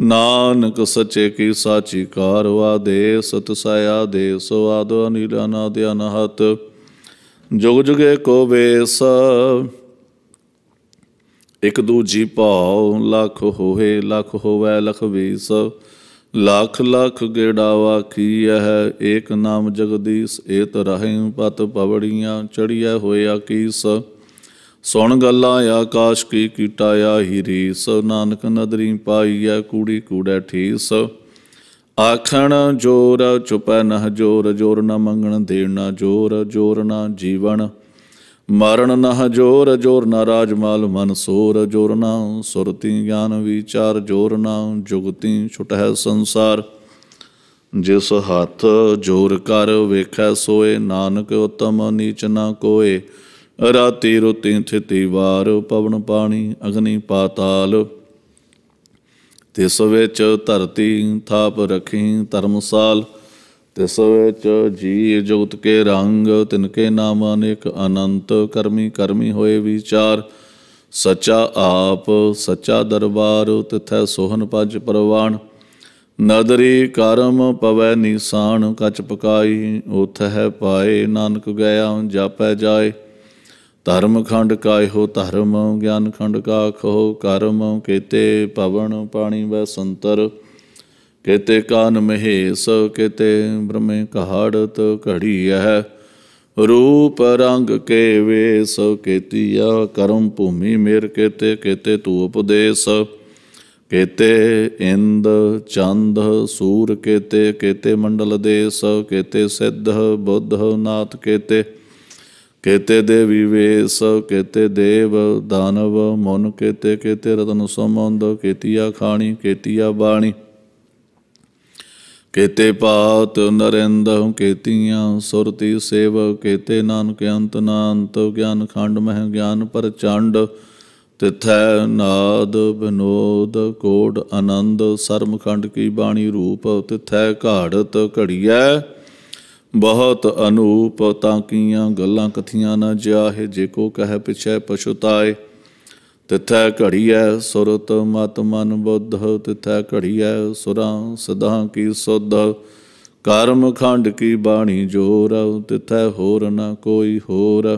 ਨਾਨਕ ਸਚੇ ਕੀ ਸਾਚੀ ਕਾਰ ਵਾਦੇ ਸਤ ਸਾਇਆ ਦੇ ਸੋ ਆਦ ਅਨਿਲ ਅਨਾਦ ਅਨਹਤ ਜੁਗ ਜੁਗੇ ਕੋ ਵੇਸ ਇਕ ਦੂਜੀ ਭਾਉ ਲਖ ਹੋਏ ਲਖ ਹੋਵੇ ਲਖ ਵੀਸ ਲੱਖ ਲੱਖ ਗੇੜਾਵਾ ਕੀ ਹੈ ਏਕ ਨਾਮ ਜਗਦੀਸ਼ ਏਤ ਰਹਿੰ ਪਤ ਪਵੜੀਆਂ ਚੜੀਐ ਹੋਇਆ ਕੀਸ ਸੁਣ ਗੱਲਾਂ ਆਕਾਸ਼ ਕੀ ਕੀਟਾ ਆ ਹੀਰੀ ਸੋ ਨਾਨਕ ਨਦਰੀ ਪਾਈਐ ਕੂੜੀ ਕੂੜੈ ਠੀਸ ਆਖਣ ਜੋਰ ਚੁਪੈ ਨਹ ਜੋਰ ਜੋਰ ਨ ਮੰਗਣ ਦੇਣਾ ਜੋਰ ਜੋਰ ਨ ਜੀਵਨ ਮਰਨ ਨਾ ਜੋਰ ਜੋਰ ਨਾ ਰਾਜ ਮਾਲ ਮਨ ਸੋਰ ਜੋਰ ਨਾ ਸੁਰਤੀ ਗਿਆਨ ਵਿਚਾਰ ਜੋਰ ਨਾ ਜੁਗਤੀ ਛੁਟ ਹੈ ਸੰਸਾਰ ਜਿਸ ਹੱਥ ਜੋਰ ਕਰ ਵੇਖੈ ਸੋਏ ਨਾਨਕ ਉਤਮ ਨੀਚ ਨਾ ਕੋਏ ਰਾਤੀ ਰੁਤੀ ਥਿਤੀ ਵਾਰ ਪਵਨ ਪਾਣੀ ਅਗਨੀ ਪਾਤਾਲ ਤਿਸ ਵਿੱਚ ਧਰਤੀ ਥਾਪ ਰਖੀ ਧਰਮਸਾਲ ਤਿਸ ਵਿੱਚ ਜੀ ਜੋਤ ਕੇ ਰੰਗ ਤਿਨ ਕੇ ਨਾਮ ਅਨੇਕ ਅਨੰਤ ਕਰਮੀ ਕਰਮੀ ਹੋਏ ਵਿਚਾਰ ਸਚਾ ਆਪ ਸਚਾ ਦਰਬਾਰ ਤਿਥੈ ਸੋਹਨ ਪਜ ਪਰਵਾਣ ਨਦਰੀ ਕਰਮ ਪਵੈ ਨਿਸਾਨ ਕਚ ਪਕਾਈ ਉਥ ਹੈ ਪਾਏ ਨਾਨਕ ਗਿਆ ਜਾਪੈ ਜਾਏ ਧਰਮ ਖੰਡ ਕਾਇਓ ਧਰਮ ਗਿਆਨ ਖੰਡ ਕਾਖੋ ਕਰਮ ਕੇਤੇ ਪਵਨ ਪਾਣੀ ਵੈ ਸੰਤਰ ਕਿਤੇ ਕਾਨ ਮਹੇਸ ਕਿਤੇ ਬ੍ਰਹਮੇ ਕਹਾੜਤ ਘੜੀ ਹੈ ਰੂਪ ਰੰਗ ਕੇ ਵੇਸ ਕੀਤੀਆ ਕਰਮ ਭੂਮੀ ਮੇਰ ਕੇਤੇ ਕੇਤੇ ਤੂ ਉਪਦੇਸ ਕੇਤੇ ਇੰਦ ਚੰਦ ਸੂਰ ਕੇਤੇ ਕੇਤੇ ਮੰਡਲ ਦੇਸ ਕੇਤੇ ਸਿੱਧ ਬੁੱਧ ਨਾਥ ਕੇਤੇ ਕੇਤੇ ਦੇਵੀ ਵੇਸ ਕੇਤੇ ਦੇਵ ਦਾਨਵ ਮਨ ਕੇਤੇ ਕੇਤੇ ਰਤਨ ਸਮੰਦ ਕੀਤੀਆ ਖਾਣੀ ਕੀਤੀਆ ਬਾਣੀ ਕੇਤੇ ਪਾਤ ਨਰਿੰਦਹੁ ਕੇਤੀਆਂ ਸੁਰਤੀ ਸੇਵ ਕੇਤੇ ਨਾਨਕ ਅੰਤ ਨਾਨਤ ਗਿਆਨ ਖੰਡ ਮਹਿ ਗਿਆਨ ਪਰਚੰਡ ਤਿਥੈ ਨਾਦ ਬਨੋਦ ਕੋਟ ਆਨੰਦ ਸਰਮ ਖੰਡ ਕੀ ਬਾਣੀ ਰੂਪ ਤਿਥੈ ਘਾੜਤ ਘੜੀਐ ਬਹੁਤ ਅਨੂਪ ਤਾਂ ਕੀਆਂ ਗੱਲਾਂ ਕਥੀਆਂ ਨਾ ਜਾਹੇ ਜੇ ਕੋ ਕਹੈ ਪਿਛੈ ਪਸ਼ੁਤਾਏ ਤਿਥੈ ਘੜੀਐ ਸੁਰਤ ਮਤ ਮਨ ਬੁੱਧ ਤਿਥੈ ਘੜੀਐ ਸੁਰਾਂ ਸਦਾ ਕੀ ਸੁਧ ਕਰਮ ਖੰਡ ਕੀ ਬਾਣੀ ਜੋਰ ਤਿਥੈ ਹੋਰ ਨ ਕੋਈ ਹੋਰ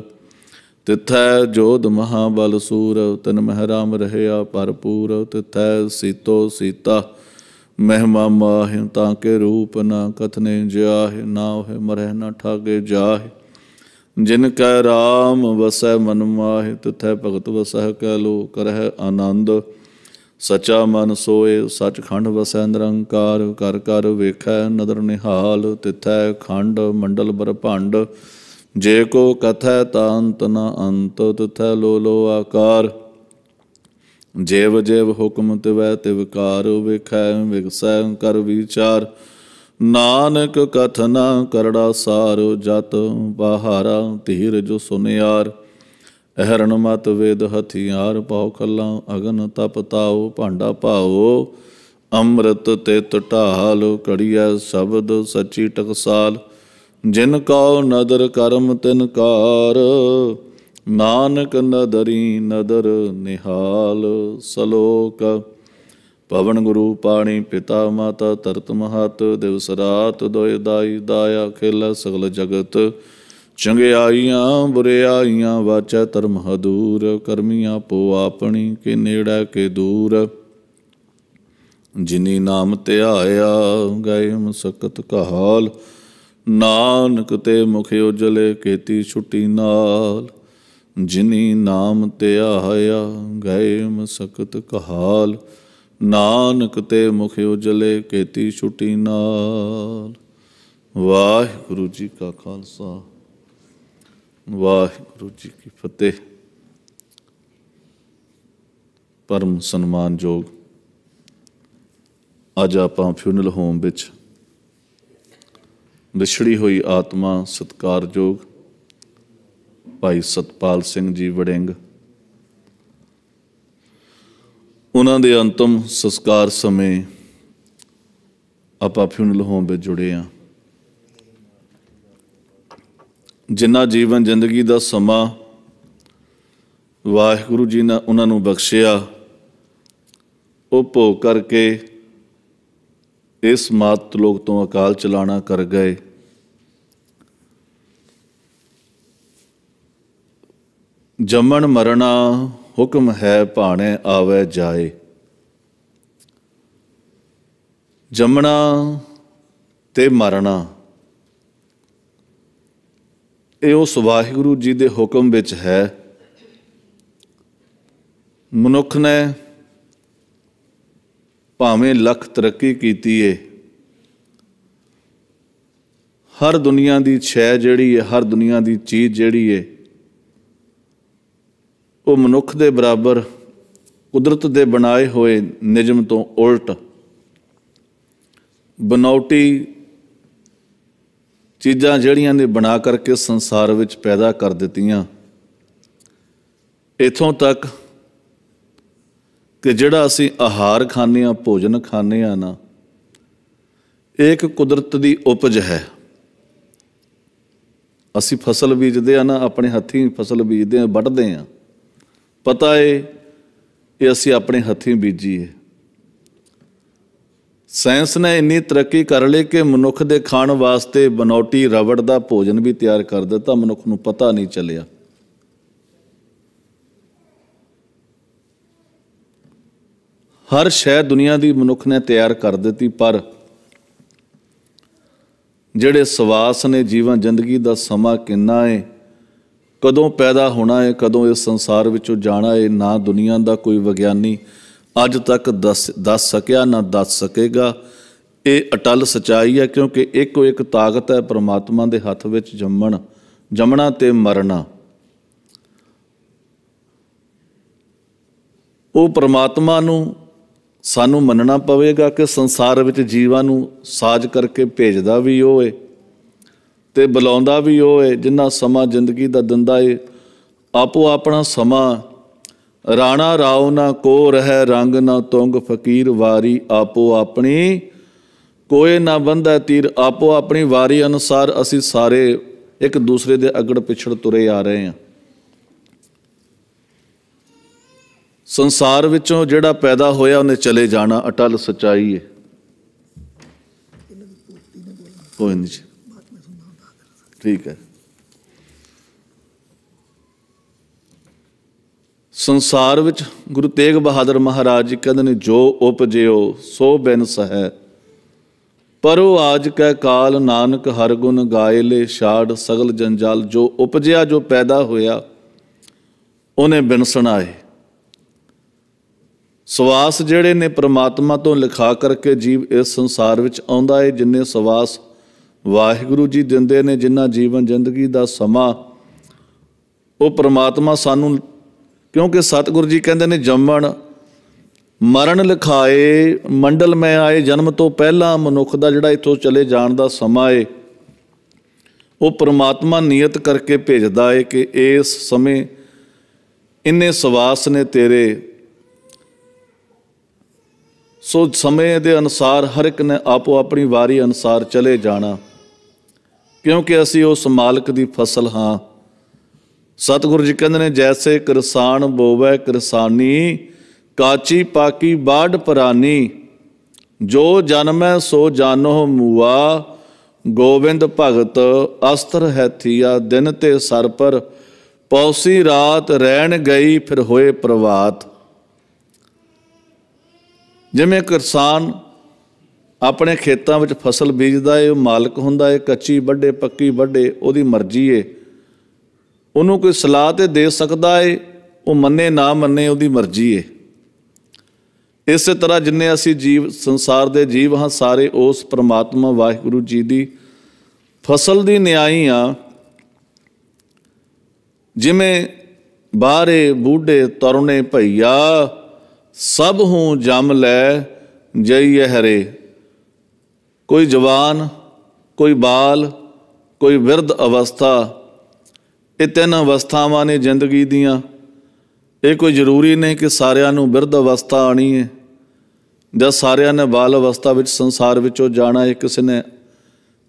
ਤਿਥੈ ਜੋਦ ਮਹਾ ਬਲ ਸੂਰ ਤਨ ਮਹਿਰਾਮ ਰਹਿਆ ਭਰਪੂਰ ਤਿਥੈ ਸੀਤੋ ਸੀਤਾ ਮਹਿਮਾ ਮਾਹਿ ਤਾਂ ਕੇ ਰੂਪ ਨ ਕਥਨੇ ਜਾਹਿ ਨਾ ਹੋਇ ਮਰਹਿ ਨ ਠਾਗੇ ਜਾਹਿ ਜਿਨ ਕੈ ਰਾਮ ਵਸੈ ਮਨ ਮਾਹਿ ਤਿਥੈ ਭਗਤ ਵਸਹਿ ਕੈ ਲੋ ਕਰਹਿ ਆਨੰਦ ਸਚਾ ਮਨ ਸੋਏ ਸਚ ਖੰਡ ਵਸੈ ਨਿਰੰਕਾਰ ਕਰ ਕਰ ਵੇਖੈ ਨਦਰ ਨਿਹਾਲ ਤਿਥੈ ਖੰਡ ਮੰਡਲ ਬਰਭੰਡ ਜੇ ਕੋ ਕਥੈ ਤਾਂਤ ਨ ਅੰਤ ਤਿਥੈ ਲੋ ਲੋ ਆਕਾਰ ਜੇਵ ਜੇਵ ਹੁਕਮ ਤਿਵੈ ਤਿਵਕਾਰ ਵੇਖੈ ਵਿਗਸੈ ਕਰ ਵਿਚਾਰ ਨਾਨਕ ਕਥਨਾ ਕਰੜਾ ਸਾਰ ਜਤ ਬਹਾਰਾ ਧੀਰ ਜੋ ਸੁਨਿਆਰ ਅਹਰਣ ਮਤ ਵੇਦ ਹਥਿਆਰ ਪਾਉ ਖੱਲਾ ਅਗਨ ਤਪ ਤਾਉ ਭਾਂਡਾ ਪਾਉ ਅੰਮ੍ਰਿਤ ਤੇ ਟਟਾਲ ਕੜੀਐ ਸ਼ਬਦ ਸੱਚੀ ਟਕਸਾਲ ਜਿਨ ਕਉ ਨਦਰ ਕਰਮ ਤਿਨ ਕਾਰ ਨਾਨਕ ਨਦਰੀ ਨਦਰ ਨਿਹਾਲ ਸਲੋਕ ਪਵਨ ਗੁਰੂ ਪਾਣੀ ਪਿਤਾ ਮਾਤਾ ਤਰਤ ਮਹਤ ਦਿਵਸ ਰਾਤ ਦੋਇ ਦਾਈ ਦਾਇਆ ਖੇਲ ਸਗਲ ਜਗਤ ਚੰਗਿਆਈਆਂ ਬੁਰਿਆਈਆਂ ਵਾਚੈ ਧਰਮ ਹਦੂਰ ਕਰਮੀਆਂ ਪੋ ਆਪਣੀ ਕੇ ਨੇੜਾ ਕੇ ਦੂਰ ਜਿਨੀ ਨਾਮ ਧਿਆਇਆ ਗਏ ਮਸਕਤ ਕਹਾਲ ਨਾਨਕ ਤੇ ਮੁਖ ਉਜਲੇ ਕੀਤੀ ਛੁਟੀ ਨਾਲ ਜਿਨੀ ਨਾਮ ਧਿਆਇਆ ਗਏ ਮਸਕਤ ਕਹਾਲ ਨਾਨਕ ਤੇ ਮੁਖ ਉਜਲੇ ਕੀਤੀ ਛੁਟੀ ਨਾਲ ਵਾਹਿਗੁਰੂ ਜੀ ਕਾ ਖਾਲਸਾ ਵਾਹਿਗੁਰੂ ਜੀ ਕੀ ਫਤਿਹ ਪਰਮ ਸਨਮਾਨਯੋਗ ਅੱਜ ਆਪਾਂ ਫਿਊਨਲ ਹੋਮ ਵਿੱਚ ਵਿਛੜੀ ਹੋਈ ਆਤਮਾ ਸਤਕਾਰਯੋਗ ਭਾਈ ਸਤਪਾਲ ਸਿੰਘ ਜੀ ਵੜਿੰਗ ਉਹਨਾਂ ਦੇ ਅੰਤਮ ਸੰਸਕਾਰ ਸਮੇਂ ਆਪਾਂ ਫਿਊਨਲ ਹੋਮ ਵਿੱਚ ਜੁੜੇ ਆ ਜਿੰਨਾ ਜੀਵਨ ਜ਼ਿੰਦਗੀ ਦਾ ਸਮਾਂ ਵਾਹਿਗੁਰੂ ਜੀ ਨੇ ਉਹਨਾਂ ਨੂੰ ਬਖਸ਼ਿਆ ਉਹ ਭੋਗ ਕਰਕੇ ਇਸ ਮਾਤ ਲੋਕ ਤੋਂ ਅਕਾਲ ਚਲਾਣਾ ਕਰ ਗਏ ਜੰਮਣ ਮਰਨਾ ਹੁਕਮ ਹੈ ਭਾਣੇ ਆਵੇ ਜਾਏ ਜੰਮਣਾ ਤੇ ਮਰਨਾ ਇਹ ਉਸ ਵਾਹਿਗੁਰੂ ਜੀ ਦੇ ਹੁਕਮ ਵਿੱਚ ਹੈ ਮਨੁੱਖ ਨੇ ਭਾਵੇਂ ਲੱਖ ਤਰੱਕੀ ਕੀਤੀ ਏ ਹਰ ਦੁਨੀਆ ਦੀ ਛੈ ਜਿਹੜੀ ਹੈ ਹਰ ਦੁਨੀਆ ਦੀ ਚੀਜ਼ ਜਿਹੜੀ ਹੈ ਉਹ ਮਨੁੱਖ ਦੇ ਬਰਾਬਰ ਕੁਦਰਤ ਦੇ ਬਣਾਏ ਹੋਏ ਨਿਯਮ ਤੋਂ ਉਲਟ ਬਨੌਟੀ ਚੀਜ਼ਾਂ ਜਿਹੜੀਆਂ ਨੇ ਬਣਾ ਕਰਕੇ ਸੰਸਾਰ ਵਿੱਚ ਪੈਦਾ ਕਰ ਦਿੱਤੀਆਂ ਇਥੋਂ ਤੱਕ ਕਿ ਜਿਹੜਾ ਅਸੀਂ ਆਹਾਰ ਖਾਂਦੇ ਆ ਭੋਜਨ ਖਾਂਦੇ ਆ ਨਾ ਇਹ ਇੱਕ ਕੁਦਰਤ ਦੀ ਉਪਜ ਹੈ ਅਸੀਂ ਫਸਲ ਬੀਜਦੇ ਆ ਨਾ ਆਪਣੇ ਹੱਥੀਂ ਫਸਲ ਬੀਜਦੇ ਆ ਵੱਢਦੇ ਆ ਪਤਾ ਏ ਇਹ ਅਸੀਂ ਆਪਣੇ ਹੱਥੀਂ ਬੀਜੀ ਏ ਸਾਇੰਸ ਨੇ ਇੰਨੀ ਤਰੱਕੀ ਕਰ ਲਈ ਕਿ ਮਨੁੱਖ ਦੇ ਖਾਣ ਵਾਸਤੇ ਬਨੌਟੀ ਰਵੜ ਦਾ ਭੋਜਨ ਵੀ ਤਿਆਰ ਕਰ ਦਿੱਤਾ ਮਨੁੱਖ ਨੂੰ ਪਤਾ ਨਹੀਂ ਚੱਲਿਆ ਹਰ ਸ਼ੈ ਦੁਨੀਆ ਦੀ ਮਨੁੱਖ ਨੇ ਤਿਆਰ ਕਰ ਦਿੱਤੀ ਪਰ ਜਿਹੜੇ ਸਵਾਸ ਨੇ ਜੀਵਨ ਜ਼ਿੰਦਗੀ ਦਾ ਸਮਾਂ ਕਿੰਨਾ ਏ ਕਦੋਂ ਪੈਦਾ ਹੋਣਾ ਹੈ ਕਦੋਂ ਇਸ ਸੰਸਾਰ ਵਿੱਚੋਂ ਜਾਣਾ ਹੈ ਨਾ ਦੁਨੀਆ ਦਾ ਕੋਈ ਵਿਗਿਆਨੀ ਅੱਜ ਤੱਕ ਦੱਸ ਦੱਸ ਸਕਿਆ ਨਾ ਦੱਸ ਸਕੇਗਾ ਇਹ ਅਟਲ ਸਚਾਈ ਹੈ ਕਿਉਂਕਿ ਇੱਕੋ ਇੱਕ ਤਾਕਤ ਹੈ ਪ੍ਰਮਾਤਮਾ ਦੇ ਹੱਥ ਵਿੱਚ ਜੰਮਣ ਜੰਮਣਾ ਤੇ ਮਰਨਾ ਉਹ ਪ੍ਰਮਾਤਮਾ ਨੂੰ ਸਾਨੂੰ ਮੰਨਣਾ ਪਵੇਗਾ ਕਿ ਸੰਸਾਰ ਵਿੱਚ ਜੀਵਾਂ ਨੂੰ ਸਾਜ ਕਰਕੇ ਭੇਜਦਾ ਵੀ ਉਹ ਏ ਤੇ ਬੁਲਾਉਂਦਾ ਵੀ ਉਹ ਏ ਜਿੰਨਾ ਸਮਾਂ ਜ਼ਿੰਦਗੀ ਦਾ ਦਿੰਦਾ ਏ ਆਪੋ ਆਪਣਾ ਸਮਾਂ ਰਾਣਾ ਰਾਉ ਨਾ ਕੋ ਰਹਿ ਰੰਗ ਨਾ ਤੁੰਗ ਫਕੀਰ ਵਾਰੀ ਆਪੋ ਆਪਣੀ ਕੋਏ ਨਾ ਬੰਧਾ ਤੀਰ ਆਪੋ ਆਪਣੀ ਵਾਰੀ ਅਨੁਸਾਰ ਅਸੀਂ ਸਾਰੇ ਇੱਕ ਦੂਸਰੇ ਦੇ ਅਗੜ ਪਿਛੜ ਤੁਰੇ ਆ ਰਹੇ ਹਾਂ ਸੰਸਾਰ ਵਿੱਚੋਂ ਜਿਹੜਾ ਪੈਦਾ ਹੋਇਆ ਉਹਨੇ ਚਲੇ ਜਾਣਾ ਅਟਲ ਸਚਾਈ ਹੈ ਕੋਈ ਨਹੀਂ ਠੀਕ ਹੈ ਸੰਸਾਰ ਵਿੱਚ ਗੁਰੂ ਤੇਗ ਬਹਾਦਰ ਮਹਾਰਾਜ ਜੀ ਕਹਿੰਦੇ ਨੇ ਜੋ ਉਪਜਿਓ ਸੋ ਬਿਨਸ ਹੈ ਪਰੋ ਆਜ ਕੈ ਕਾਲ ਨਾਨਕ ਹਰ ਗੁਣ ਲੈ ਛਾੜ ਸਗਲ ਜੰਜਾਲ ਜੋ ਉਪਜਿਆ ਜੋ ਪੈਦਾ ਹੋਇਆ ਉਹਨੇ ਸੁਣਾਏ ਸਵਾਸ ਜਿਹੜੇ ਨੇ ਪ੍ਰਮਾਤਮਾ ਤੋਂ ਲਿਖਾ ਕਰਕੇ ਜੀਵ ਇਸ ਸੰਸਾਰ ਵਿੱਚ ਆਉਂਦਾ ਏ ਜਿੰਨੇ ਸਵਾਸ ਵਾਹਿਗੁਰੂ ਜੀ ਦਿੰਦੇ ਨੇ ਜਿੰਨਾ ਜੀਵਨ ਜ਼ਿੰਦਗੀ ਦਾ ਸਮਾਂ ਉਹ ਪ੍ਰਮਾਤਮਾ ਸਾਨੂੰ ਕਿਉਂਕਿ ਸਤਿਗੁਰੂ ਜੀ ਕਹਿੰਦੇ ਨੇ ਜੰਮਣ ਮਰਨ ਲਿਖਾਏ ਮੰਡਲ ਮੈਂ ਆਏ ਜਨਮ ਤੋਂ ਪਹਿਲਾਂ ਮਨੁੱਖ ਦਾ ਜਿਹੜਾ ਇੱਥੋਂ ਚਲੇ ਜਾਣ ਦਾ ਸਮਾਂ ਏ ਉਹ ਪ੍ਰਮਾਤਮਾ ਨਿਯਤ ਕਰਕੇ ਭੇਜਦਾ ਏ ਕਿ ਇਸ ਸਮੇਂ ਇੰਨੇ ਸਵਾਸ ਨੇ ਤੇਰੇ ਸੋ ਸਮੇਂ ਦੇ ਅਨੁਸਾਰ ਹਰ ਇੱਕ ਨੇ ਆਪੋ ਆਪਣੀ ਵਾਰੀ ਅਨੁਸਾਰ ਚਲੇ ਜਾਣਾ ਕਿਉਂਕਿ ਅਸੀਂ ਉਸ ਮਾਲਕ ਦੀ ਫਸਲ ਹਾਂ ਸਤਿਗੁਰੂ ਜੀ ਕਹਿੰਦੇ ਨੇ ਜੈਸੇ ਕਿਰਸਾਨ ਬੋਵੇ ਕਿਰਸਾਨੀ ਕਾਚੀ ਪਾਕੀ ਬਾੜ ਪਰਾਨੀ ਜੋ ਜਨਮੈ ਸੋ ਜਾਨੋ ਮੂਆ ਗੋਵਿੰਦ ਭਗਤ ਅਸਤਰ ਹੈਥੀਆ ਦਿਨ ਤੇ ਸਰ ਪਰ ਪੌਸੀ ਰਾਤ ਰਹਿਣ ਗਈ ਫਿਰ ਹੋਏ ਪ੍ਰਵਾਤ ਜਿਵੇਂ ਕਿਰਸਾਨ ਆਪਣੇ ਖੇਤਾਂ ਵਿੱਚ ਫਸਲ ਬੀਜਦਾ ਏ ਉਹ ਮਾਲਕ ਹੁੰਦਾ ਏ ਕੱਚੀ ਵੱਡੇ ਪੱਕੀ ਵੱਡੇ ਉਹਦੀ ਮਰਜ਼ੀ ਏ ਉਹਨੂੰ ਕੋਈ ਸਲਾਹ ਤੇ ਦੇ ਸਕਦਾ ਏ ਉਹ ਮੰਨੇ ਨਾ ਮੰਨੇ ਉਹਦੀ ਮਰਜ਼ੀ ਏ ਇਸੇ ਤਰ੍ਹਾਂ ਜਿੰਨੇ ਅਸੀਂ ਜੀਵ ਸੰਸਾਰ ਦੇ ਜੀਵ ਹਾਂ ਸਾਰੇ ਉਸ ਪ੍ਰਮਾਤਮਾ ਵਾਹਿਗੁਰੂ ਜੀ ਦੀ ਫਸਲ ਦੀ ਨਿਆਈ ਆ ਜਿਵੇਂ ਬਾਰੇ ਬੂਢੇ ਤਰਨੇ ਭਈਆ ਸਭ ਹੂੰ ਜਮ ਲੈ ਜਈ ਹਰੇ ਕੋਈ ਜਵਾਨ ਕੋਈ ਬਾਲ ਕੋਈ ਵਿਰਧ ਅਵਸਥਾ ਇਹ ਤਿੰਨ ਅਵਸਥਾਵਾਂ ਨੇ ਜ਼ਿੰਦਗੀ ਦੀਆਂ ਇਹ ਕੋਈ ਜ਼ਰੂਰੀ ਨਹੀਂ ਕਿ ਸਾਰਿਆਂ ਨੂੰ ਵਿਰਧ ਅਵਸਥਾ ਆਣੀ ਹੈ ਜਾਂ ਸਾਰਿਆਂ ਨੇ ਬਾਲ ਅਵਸਥਾ ਵਿੱਚ ਸੰਸਾਰ ਵਿੱਚੋਂ ਜਾਣਾ ਹੈ ਕਿਸੇ ਨੇ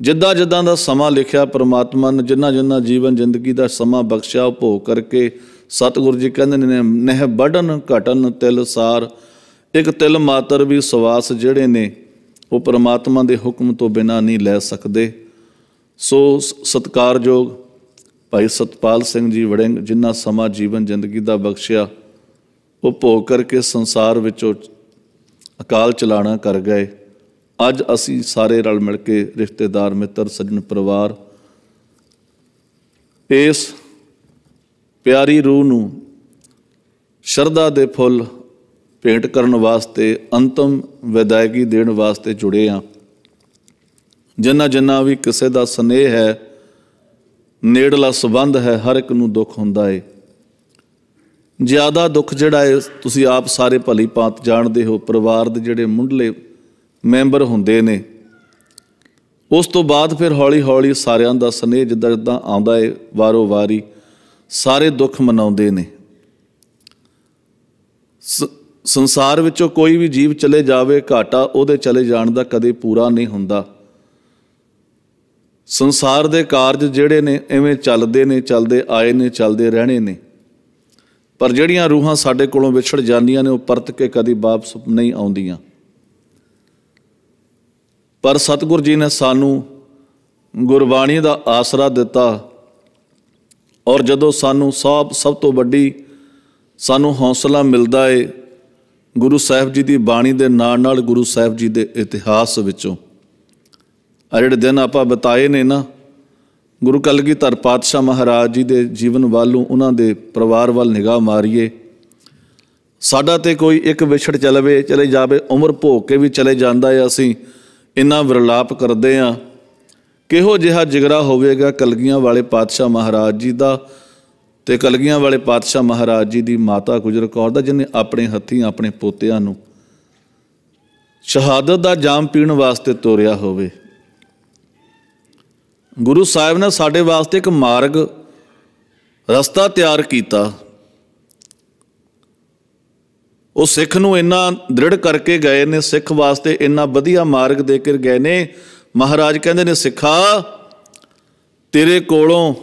ਜਿੱਦਾਂ ਜਿੱਦਾਂ ਦਾ ਸਮਾਂ ਲਿਖਿਆ ਪ੍ਰਮਾਤਮਾ ਨੇ ਜਿੰਨਾ ਜਿੰਨਾ ਜੀਵਨ ਜ਼ਿੰਦਗੀ ਦਾ ਸਮਾਂ ਬਖਸ਼ਿਆ ਭੋਗ ਕਰਕੇ ਸਤਿਗੁਰੂ ਜੀ ਕਹਿੰਦੇ ਨੇ ਨਹਿ ਬੜਨ ਘਟਨ ਤਿਲ ਸਾਰ ਇੱਕ ਤਿਲ ਮਾਤਰ ਵੀ ਸਵਾਸ ਜਿਹੜੇ ਨੇ ਉਹ ਪਰਮਾਤਮਾ ਦੇ ਹੁਕਮ ਤੋਂ ਬਿਨਾ ਨਹੀਂ ਲੈ ਸਕਦੇ ਸੋ ਸਤਕਾਰਯੋਗ ਭਾਈ ਸਤਪਾਲ ਸਿੰਘ ਜੀ ਵੜਿੰਗ ਜਿਨ੍ਹਾਂ ਸਮਾਂ ਜੀਵਨ ਜ਼ਿੰਦਗੀ ਦਾ ਬਖਸ਼ਿਆ ਉਹ ਭੋਗ ਕਰਕੇ ਸੰਸਾਰ ਵਿੱਚੋਂ ਅਕਾਲ ਚਲਾਣਾ ਕਰ ਗਏ ਅੱਜ ਅਸੀਂ ਸਾਰੇ ਰਲ ਮਿਲ ਕੇ ਰਿਸ਼ਤੇਦਾਰ ਮਿੱਤਰ ਸੱਜਣ ਪਰਿਵਾਰ ਇਸ ਪਿਆਰੀ ਰੂਹ ਨੂੰ ਸ਼ਰਧਾ ਦੇ ਫੁੱਲ ਭੇਂਟ ਕਰਨ ਵਾਸਤੇ ਅੰਤਮ ਵਿਦਾਇਗੀ ਦੇਣ ਵਾਸਤੇ ਜੁੜੇ ਆ ਜਿੰਨਾ ਜਿੰਨਾ ਵੀ ਕਿਸੇ ਦਾ ਸਨੇਹ ਹੈ ਨੇੜਲਾ ਸਬੰਧ ਹੈ ਹਰ ਇੱਕ ਨੂੰ ਦੁੱਖ ਹੁੰਦਾ ਏ ਜ਼ਿਆਦਾ ਦੁੱਖ ਜਿਹੜਾ ਏ ਤੁਸੀਂ ਆਪ ਸਾਰੇ ਭਲੀ ਪਾਤ ਜਾਣਦੇ ਹੋ ਪਰਿਵਾਰ ਦੇ ਜਿਹੜੇ ਮੁੰਡਲੇ ਮੈਂਬਰ ਹੁੰਦੇ ਨੇ ਉਸ ਤੋਂ ਬਾਅਦ ਫਿਰ ਹੌਲੀ-ਹੌਲੀ ਸਾਰਿਆਂ ਦਾ ਸਨੇਹ ਜਿੱਦਾਂ ਜਿੱਦਾਂ ਆਉਂਦਾ ਏ ਵਾਰੋ-ਵਾਰੀ ਸਾਰੇ ਦੁੱਖ ਮਨਾਉਂਦੇ ਨੇ ਸੰਸਾਰ ਵਿੱਚੋਂ ਕੋਈ ਵੀ ਜੀਵ ਚਲੇ ਜਾਵੇ ਘਾਟਾ ਉਹਦੇ ਚਲੇ ਜਾਣ ਦਾ ਕਦੇ ਪੂਰਾ ਨਹੀਂ ਹੁੰਦਾ ਸੰਸਾਰ ਦੇ ਕਾਰਜ ਜਿਹੜੇ ਨੇ ਐਵੇਂ ਚੱਲਦੇ ਨੇ ਚੱਲਦੇ ਆਏ ਨੇ ਚੱਲਦੇ ਰਹਿਣੇ ਨੇ ਪਰ ਜਿਹੜੀਆਂ ਰੂਹਾਂ ਸਾਡੇ ਕੋਲੋਂ ਵਿਛੜ ਜਾਂਦੀਆਂ ਨੇ ਉਹ ਪਰਤ ਕੇ ਕਦੀ ਵਾਪਸ ਨਹੀਂ ਆਉਂਦੀਆਂ ਪਰ ਸਤਿਗੁਰ ਜੀ ਨੇ ਸਾਨੂੰ ਗੁਰਬਾਣੀ ਦਾ ਆਸਰਾ ਦਿੱਤਾ ਔਰ ਜਦੋਂ ਸਾਨੂੰ ਸਭ ਸਭ ਤੋਂ ਵੱਡੀ ਸਾਨੂੰ ਹੌਸਲਾ ਮਿਲਦਾ ਏ ਗੁਰੂ ਸਾਹਿਬ ਜੀ ਦੀ ਬਾਣੀ ਦੇ ਨਾਲ ਨਾਲ ਗੁਰੂ ਸਾਹਿਬ ਜੀ ਦੇ ਇਤਿਹਾਸ ਵਿੱਚੋਂ ਆ ਜਿਹੜੇ ਦਿਨ ਆਪਾਂ ਬਤਾਏ ਨੇ ਨਾ ਗੁਰੂ ਕਲਗੀਧਰ ਪਾਤਸ਼ਾਹ ਮਹਾਰਾਜ ਜੀ ਦੇ ਜੀਵਨ ਵੱਲੋਂ ਉਹਨਾਂ ਦੇ ਪਰਿਵਾਰ ਵੱਲ ਨਿਗਾਹ ਮਾਰੀਏ ਸਾਡਾ ਤੇ ਕੋਈ ਇੱਕ ਵਿਛੜ ਚਲਵੇ ਚਲੇ ਜਾਵੇ ਉਮਰ ਭੋਗ ਕੇ ਵੀ ਚਲੇ ਜਾਂਦਾ ਹੈ ਅਸੀਂ ਇੰਨਾ ਵਿਰਲਾਪ ਕਰਦੇ ਆ ਕਿਹੋ ਜਿਹਾ ਜਿਗਰਾ ਹੋਵੇਗਾ ਕਲਗੀਆਂ ਵਾਲੇ ਪਾਤਸ਼ਾਹ ਮਹਾਰਾਜ ਜੀ ਦਾ ਤੇ ਕਲਗੀਆਂ ਵਾਲੇ ਪਾਤਸ਼ਾਹ ਮਹਾਰਾਜ ਜੀ ਦੀ ਮਾਤਾ ਗੁਜਰ ਕੌਰ ਦਾ ਜਿਨੇ ਆਪਣੇ ਹੱਥੀਂ ਆਪਣੇ ਪੋਤਿਆਂ ਨੂੰ ਸ਼ਹਾਦਤ ਦਾ ਜਾਮ ਪੀਣ ਵਾਸਤੇ ਤੋਰਿਆ ਹੋਵੇ ਗੁਰੂ ਸਾਹਿਬ ਨੇ ਸਾਡੇ ਵਾਸਤੇ ਇੱਕ ਮਾਰਗ ਰਸਤਾ ਤਿਆਰ ਕੀਤਾ ਉਹ ਸਿੱਖ ਨੂੰ ਇੰਨਾ ਦ੍ਰਿੜ ਕਰਕੇ ਗਏ ਨੇ ਸਿੱਖ ਵਾਸਤੇ ਇੰਨਾ ਵਧੀਆ ਮਾਰਗ ਦੇ ਕੇ ਗਏ ਨੇ ਮਹਾਰਾਜ ਕਹਿੰਦੇ ਨੇ ਸਿੱਖਾ ਤੇਰੇ ਕੋਲੋਂ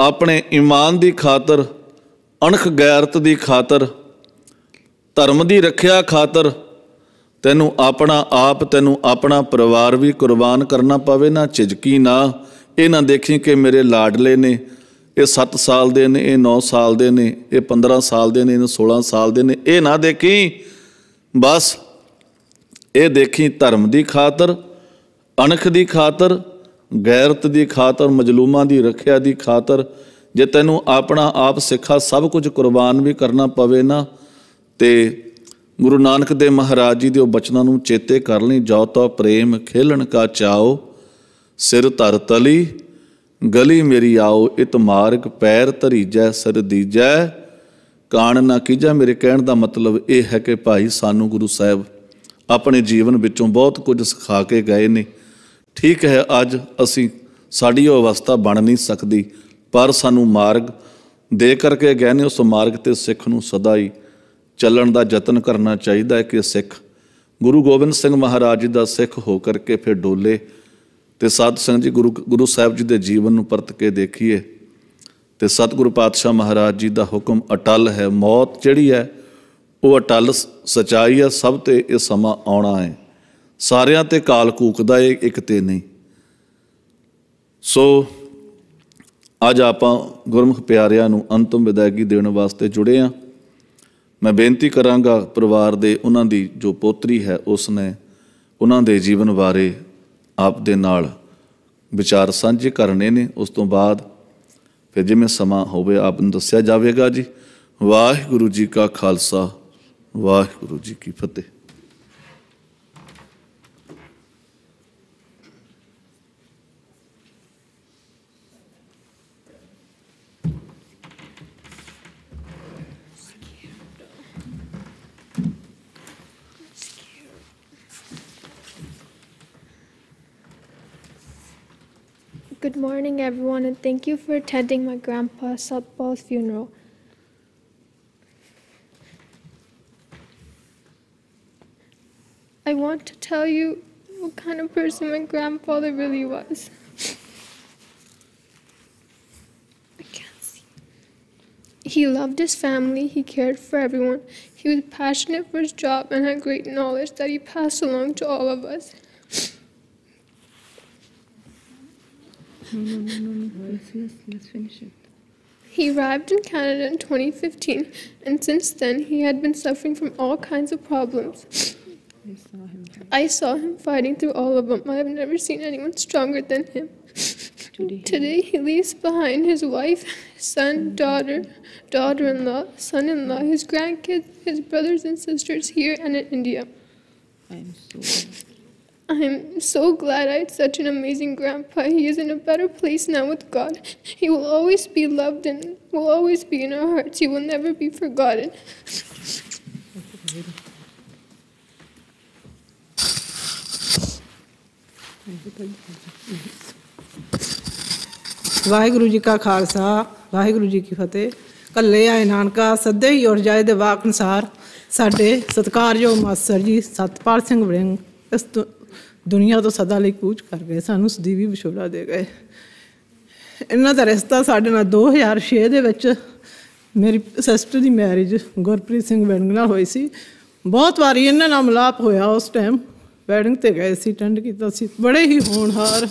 ਆਪਣੇ ਈਮਾਨ ਦੀ ਖਾਤਰ ਅਣਖ ਗੈਰਤ ਦੀ ਖਾਤਰ ਧਰਮ ਦੀ ਰੱਖਿਆ ਖਾਤਰ ਤੈਨੂੰ ਆਪਣਾ ਆਪ ਤੈਨੂੰ ਆਪਣਾ ਪਰਿਵਾਰ ਵੀ ਕੁਰਬਾਨ ਕਰਨਾ ਪਵੇ ਨਾ ਝਿਜਕੀ ਨਾ ਇਹ ਨਾ ਦੇਖੀ ਕਿ ਮੇਰੇ ਲਾਡਲੇ ਨੇ ਇਹ 7 ਸਾਲ ਦੇ ਨੇ ਇਹ 9 ਸਾਲ ਦੇ ਨੇ ਇਹ 15 ਸਾਲ ਦੇ ਨੇ ਇਹ 16 ਸਾਲ ਦੇ ਨੇ ਇਹ ਨਾ ਦੇਖੀ ਬਸ ਇਹ ਦੇਖੀ ਧਰਮ ਦੀ ਖਾਤਰ ਅਣਖ ਦੀ ਖਾਤਰ ਗੈਰਤ ਦੀ ਖਾਤਰ ਮਜਲੂਮਾਂ ਦੀ ਰੱਖਿਆ ਦੀ ਖਾਤਰ ਜੇ ਤੈਨੂੰ ਆਪਣਾ ਆਪ ਸਿੱਖਾ ਸਭ ਕੁਝ ਕੁਰਬਾਨ ਵੀ ਕਰਨਾ ਪਵੇ ਨਾ ਤੇ ਗੁਰੂ ਨਾਨਕ ਦੇ ਮਹਾਰਾਜ ਜੀ ਦੇ ਉਹ ਬਚਨਾਂ ਨੂੰ ਚੇਤੇ ਕਰ ਲਈ ਜੋ ਤੋ ਪ੍ਰੇਮ ਖੇਲਣ ਕਾ ਚਾਓ ਸਿਰ ਧਰ ਤਲੀ ਗਲੀ ਮੇਰੀ ਆਓ ਇਤ ਮਾਰਗ ਪੈਰ ਧਰੀਜੈ ਸਰ ਦੀਜੈ ਕਾਣ ਨਾ ਕੀਜੈ ਮੇਰੇ ਕਹਿਣ ਦਾ ਮਤਲਬ ਇਹ ਹੈ ਕਿ ਭਾਈ ਸਾਨੂੰ ਗੁਰੂ ਸਾਹਿਬ ਆਪਣੇ ਜੀਵਨ ਵਿੱਚੋਂ ਬਹੁਤ ਕੁਝ ਸਿਖਾ ਕੇ ਗਏ ਨੇ ਠੀਕ ਹੈ ਅੱਜ ਅਸੀਂ ਸਾਡੀ ਉਹ ਅਵਸਥਾ ਬਣ ਨਹੀਂ ਸਕਦੀ ਪਰ ਸਾਨੂੰ ਮਾਰਗ ਦੇ ਕਰਕੇ ਗਏ ਨੇ ਉਸ ਮਾਰਗ ਤੇ ਸਿੱਖ ਨੂੰ ਸਦਾ ਹੀ ਚੱਲਣ ਦਾ ਯਤਨ ਕਰਨਾ ਚਾਹੀਦਾ ਹੈ ਕਿ ਸਿੱਖ ਗੁਰੂ ਗੋਬਿੰਦ ਸਿੰਘ ਮਹਾਰਾਜ ਜੀ ਦਾ ਸਿੱਖ ਹੋ ਕਰਕੇ ਫਿਰ ਡੋਲੇ ਤੇ ਸਤ ਸੰਗ ਜੀ ਗੁਰੂ ਗੁਰੂ ਸਾਹਿਬ ਜੀ ਦੇ ਜੀਵਨ ਨੂੰ ਪਰਤ ਕੇ ਦੇਖੀਏ ਤੇ ਸਤਿਗੁਰੂ ਪਾਤਸ਼ਾਹ ਮਹਾਰਾਜ ਜੀ ਦਾ ਹੁਕਮ ਅਟਲ ਹੈ ਮੌਤ ਜਿਹੜੀ ਹੈ ਉਹ ਅਟਲ ਸਚਾਈ ਹੈ ਸਭ ਤੇ ਇਹ ਸਮਾਂ ਆਉਣਾ ਹੈ ਸਾਰਿਆਂ ਤੇ ਕਾਲ ਕੂਕਦਾ ਏ ਇੱਕ ਤੇ ਨਹੀਂ ਸੋ ਅੱਜ ਆਪਾਂ ਗੁਰਮੁਖ ਪਿਆਰਿਆਂ ਨੂੰ ਅੰਤਮ ਵਿਦਾਇਗੀ ਦੇਣ ਵਾਸਤੇ ਜੁੜੇ ਆ ਮੈਂ ਬੇਨਤੀ ਕਰਾਂਗਾ ਪਰਿਵਾਰ ਦੇ ਉਹਨਾਂ ਦੀ ਜੋ ਪੋਤਰੀ ਹੈ ਉਸ ਨੇ ਉਹਨਾਂ ਦੇ ਜੀਵਨ ਬਾਰੇ ਆਪ ਦੇ ਨਾਲ ਵਿਚਾਰ ਸਾਂਝੇ ਕਰਨੇ ਨੇ ਉਸ ਤੋਂ ਬਾਅਦ ਫਿਰ ਜਿਵੇਂ ਸਮਾਂ ਹੋਵੇ ਆਪ ਨੂੰ ਦੱਸਿਆ ਜਾਵੇਗਾ ਜੀ ਵਾਹਿਗੁਰੂ ਜੀ ਕਾ ਖਾਲਸਾ ਵਾਹਿਗੁਰੂ ਜੀ ਕੀ ਫਤਿਹ Good morning, everyone, and thank you for attending my grandpa's Satpal's funeral. I want to tell you what kind of person my grandfather really was. I can't see. He loved his family, he cared for everyone, he was passionate for his job, and had great knowledge that he passed along to all of us. no, no, no, no. Let's, let's, let's finish it. He arrived in Canada in 2015, and since then he had been suffering from all kinds of problems. Saw I saw him fighting through all of them. I have never seen anyone stronger than him. Today, Today he leaves behind his wife, son, daughter, daughter in law, son in law, his grandkids, his brothers and sisters here and in India. I am so I'm so glad I had such an amazing grandpa. He is in a better place now with God. He will always be loved and will always be in our hearts. He will never be forgotten. Waheguru ਜੀ ਕਾ ਖਾਲਸਾ ਵਾਹਿਗੁਰੂ ਜੀ ਕੀ ਫਤਿਹ ਕੱਲੇ ਆਏ ਨਾਨਕਾ ਸੱਦੇ ਹੀ ਔਰ ਜਾਏ ਦੇ ਵਾਕ ਅਨਸਾਰ ਸਾਡੇ ਸਤਿਕਾਰਯੋਗ ਮਾਸਟਰ ਜੀ ਸਤਪਾਲ ਸਿੰਘ ਵੜਿੰਗ ਇਸ ਤੋਂ ਦੁਨੀਆ ਤੋਂ ਸਦਾ ਲਈ ਕੂਚ ਕਰ ਗਏ ਸਾਨੂੰ ਵੀ ਵਿਛੋੜਾ ਦੇ ਗਏ ਇਹਨਾਂ ਦਾ ਰਿਸ਼ਤਾ ਸਾਡੇ ਨਾਲ 2006 ਦੇ ਵਿੱਚ ਮੇਰੀ ਸਿਸਟਰ ਦੀ ਮੈਰਿਜ ਗੁਰਪ੍ਰੀਤ ਸਿੰਘ ਵੈਡਿੰਗ ਨਾਲ ਹੋਈ ਸੀ ਬਹੁਤ ਵਾਰੀ ਇਹਨਾਂ ਨਾਲ ਮਲਾਪ ਹੋਇਆ ਉਸ ਟਾਈਮ ਵੈਡਿੰਗ ਤੇ ਗਏ ਸੀ ਟੈਂਡ ਕੀਤਾ ਸੀ ਬੜੇ ਹੀ ਹੋਣਹਾਰ